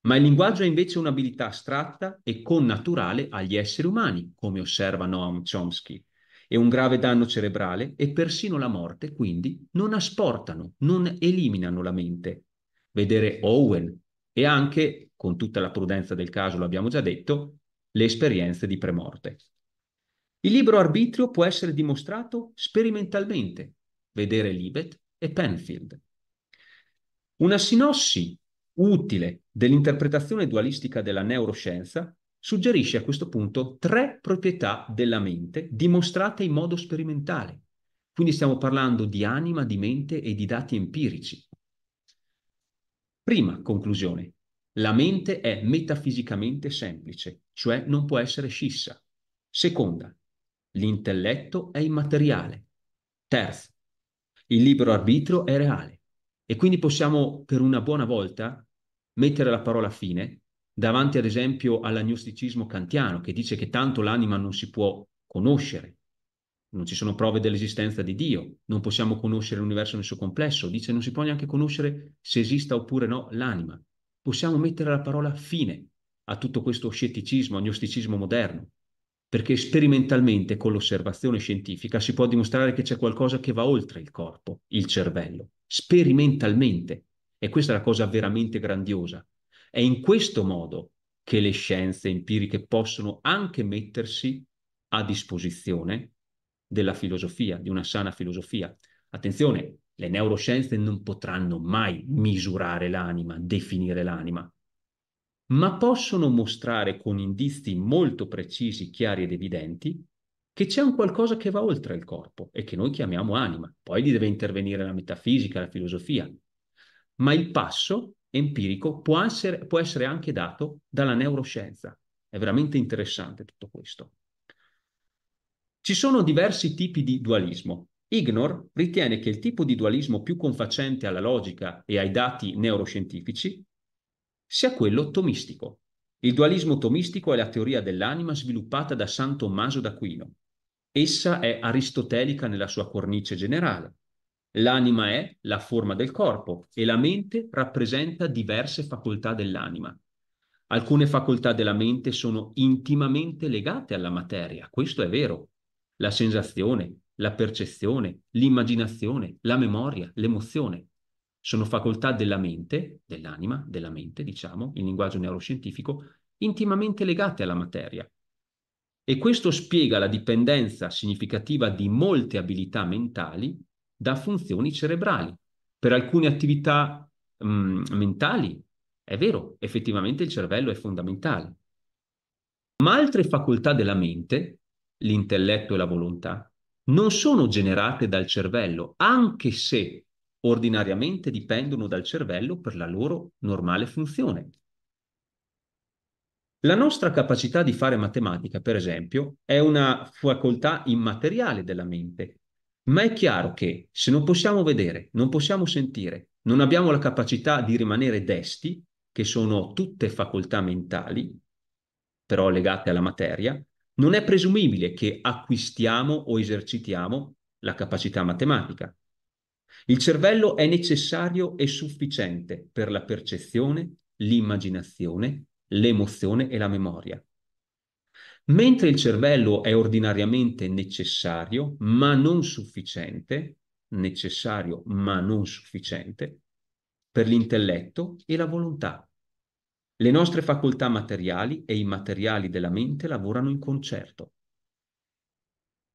ma il linguaggio è invece un'abilità astratta e connaturale agli esseri umani, come osserva Noam Chomsky, e un grave danno cerebrale e persino la morte, quindi, non asportano, non eliminano la mente. Vedere Owen e anche, con tutta la prudenza del caso l'abbiamo già detto, le esperienze di premorte. Il libero arbitrio può essere dimostrato sperimentalmente, vedere Libet e Penfield. Una sinossi utile dell'interpretazione dualistica della neuroscienza suggerisce a questo punto tre proprietà della mente dimostrate in modo sperimentale. Quindi stiamo parlando di anima, di mente e di dati empirici. Prima conclusione. La mente è metafisicamente semplice, cioè non può essere scissa. Seconda, l'intelletto è immateriale. Terzo, il libero arbitrio è reale. E quindi possiamo, per una buona volta, mettere la parola fine davanti, ad esempio, all'agnosticismo kantiano, che dice che tanto l'anima non si può conoscere, non ci sono prove dell'esistenza di Dio, non possiamo conoscere l'universo nel suo complesso, dice non si può neanche conoscere se esista oppure no l'anima. Possiamo mettere la parola fine a tutto questo scetticismo, agnosticismo moderno, perché sperimentalmente con l'osservazione scientifica si può dimostrare che c'è qualcosa che va oltre il corpo, il cervello, sperimentalmente. E questa è la cosa veramente grandiosa. È in questo modo che le scienze empiriche possono anche mettersi a disposizione della filosofia, di una sana filosofia. Attenzione, le neuroscienze non potranno mai misurare l'anima, definire l'anima, ma possono mostrare con indizi molto precisi, chiari ed evidenti che c'è un qualcosa che va oltre il corpo e che noi chiamiamo anima. Poi lì deve intervenire la metafisica, la filosofia. Ma il passo empirico può essere, può essere anche dato dalla neuroscienza. È veramente interessante tutto questo. Ci sono diversi tipi di dualismo. Ignor ritiene che il tipo di dualismo più confacente alla logica e ai dati neuroscientifici sia quello tomistico. Il dualismo tomistico è la teoria dell'anima sviluppata da San Tommaso d'Aquino. Essa è aristotelica nella sua cornice generale. L'anima è la forma del corpo e la mente rappresenta diverse facoltà dell'anima. Alcune facoltà della mente sono intimamente legate alla materia, questo è vero. La sensazione, la percezione, l'immaginazione, la memoria, l'emozione. Sono facoltà della mente, dell'anima, della mente, diciamo, in linguaggio neuroscientifico, intimamente legate alla materia. E questo spiega la dipendenza significativa di molte abilità mentali da funzioni cerebrali. Per alcune attività mh, mentali, è vero, effettivamente il cervello è fondamentale. Ma altre facoltà della mente, l'intelletto e la volontà, non sono generate dal cervello, anche se ordinariamente dipendono dal cervello per la loro normale funzione. La nostra capacità di fare matematica, per esempio, è una facoltà immateriale della mente, ma è chiaro che se non possiamo vedere, non possiamo sentire, non abbiamo la capacità di rimanere desti, che sono tutte facoltà mentali, però legate alla materia, non è presumibile che acquistiamo o esercitiamo la capacità matematica. Il cervello è necessario e sufficiente per la percezione, l'immaginazione, l'emozione e la memoria. Mentre il cervello è ordinariamente necessario ma non sufficiente, necessario ma non sufficiente, per l'intelletto e la volontà. Le nostre facoltà materiali e immateriali della mente lavorano in concerto.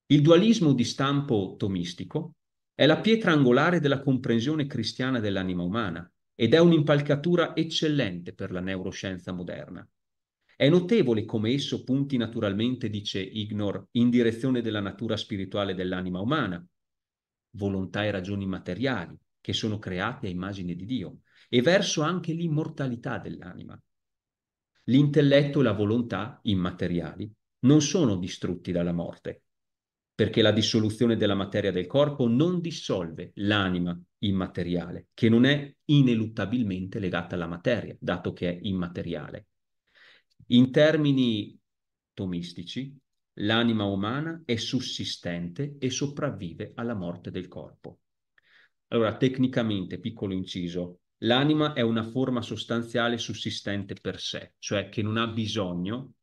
Il dualismo di stampo tomistico è la pietra angolare della comprensione cristiana dell'anima umana ed è un'impalcatura eccellente per la neuroscienza moderna. È notevole come esso punti naturalmente, dice Ignor, in direzione della natura spirituale dell'anima umana, volontà e ragioni materiali che sono create a immagine di Dio, e verso anche l'immortalità dell'anima. L'intelletto e la volontà immateriali non sono distrutti dalla morte, perché la dissoluzione della materia del corpo non dissolve l'anima immateriale, che non è ineluttabilmente legata alla materia, dato che è immateriale. In termini tomistici, l'anima umana è sussistente e sopravvive alla morte del corpo. Allora, tecnicamente, piccolo inciso, l'anima è una forma sostanziale sussistente per sé, cioè che non ha bisogno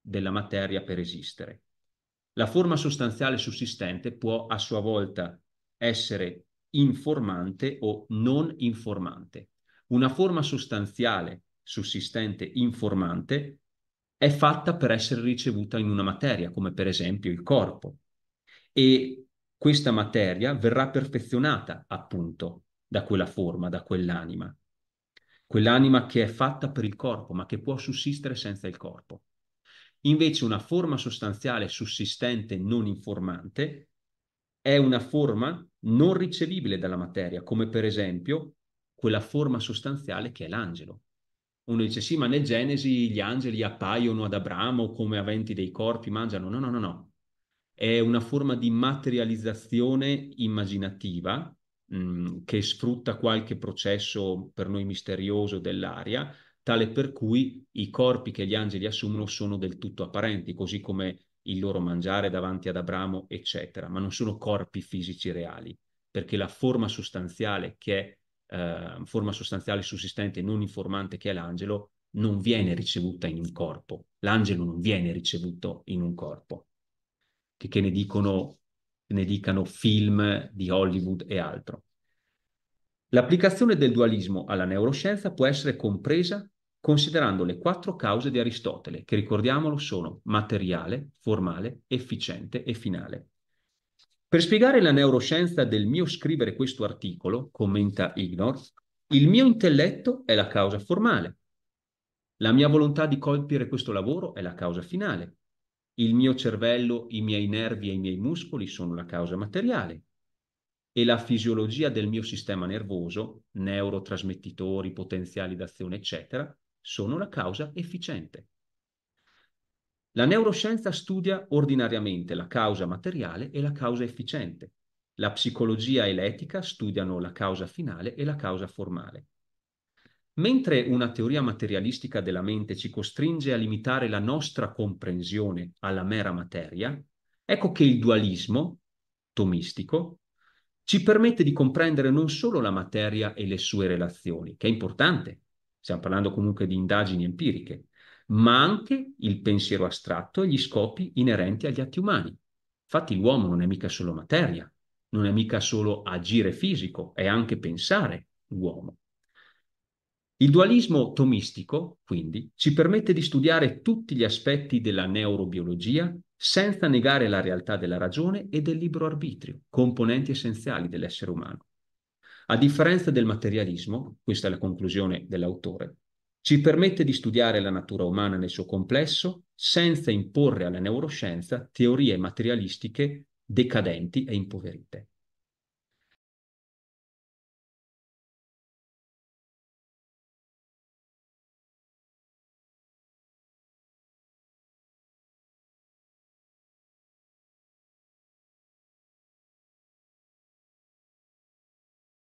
della materia per esistere. La forma sostanziale sussistente può a sua volta essere informante o non informante. Una forma sostanziale sussistente informante è fatta per essere ricevuta in una materia, come per esempio il corpo. E questa materia verrà perfezionata appunto da quella forma, da quell'anima. Quell'anima che è fatta per il corpo, ma che può sussistere senza il corpo. Invece una forma sostanziale sussistente non informante è una forma non ricevibile dalla materia, come per esempio quella forma sostanziale che è l'angelo. Uno dice sì, ma nel Genesi gli angeli appaiono ad Abramo come aventi dei corpi, mangiano. No, no, no, no. È una forma di materializzazione immaginativa mh, mm, che sfrutta qualche processo per noi misterioso dell'aria, tale per cui i corpi che gli angeli assumono sono del tutto apparenti, così come il loro mangiare davanti ad Abramo, eccetera, ma non sono corpi fisici reali, perché la forma sostanziale che è eh, forma sostanziale sussistente non informante che è l'angelo non viene ricevuta in un corpo. L'angelo non viene ricevuto in un corpo. Che, che ne, dicono, ne dicano film di Hollywood e altro. L'applicazione del dualismo alla neuroscienza può essere compresa considerando le quattro cause di Aristotele, che ricordiamolo sono materiale, formale, efficiente e finale. Per spiegare la neuroscienza del mio scrivere questo articolo, commenta Ignor, il mio intelletto è la causa formale, la mia volontà di colpire questo lavoro è la causa finale, il mio cervello, i miei nervi e i miei muscoli sono la causa materiale e la fisiologia del mio sistema nervoso, neurotrasmettitori, potenziali d'azione, eccetera, sono la causa efficiente. La neuroscienza studia ordinariamente la causa materiale e la causa efficiente. La psicologia e l'etica studiano la causa finale e la causa formale. Mentre una teoria materialistica della mente ci costringe a limitare la nostra comprensione alla mera materia, ecco che il dualismo, tomistico, ci permette di comprendere non solo la materia e le sue relazioni, che è importante, stiamo parlando comunque di indagini empiriche, ma anche il pensiero astratto e gli scopi inerenti agli atti umani. Infatti l'uomo non è mica solo materia, non è mica solo agire fisico, è anche pensare l'uomo. Il dualismo tomistico, quindi, ci permette di studiare tutti gli aspetti della neurobiologia senza negare la realtà della ragione e del libero arbitrio, componenti essenziali dell'essere umano. A differenza del materialismo, questa è la conclusione dell'autore, ci permette di studiare la natura umana nel suo complesso senza imporre alla neuroscienza teorie materialistiche decadenti e impoverite.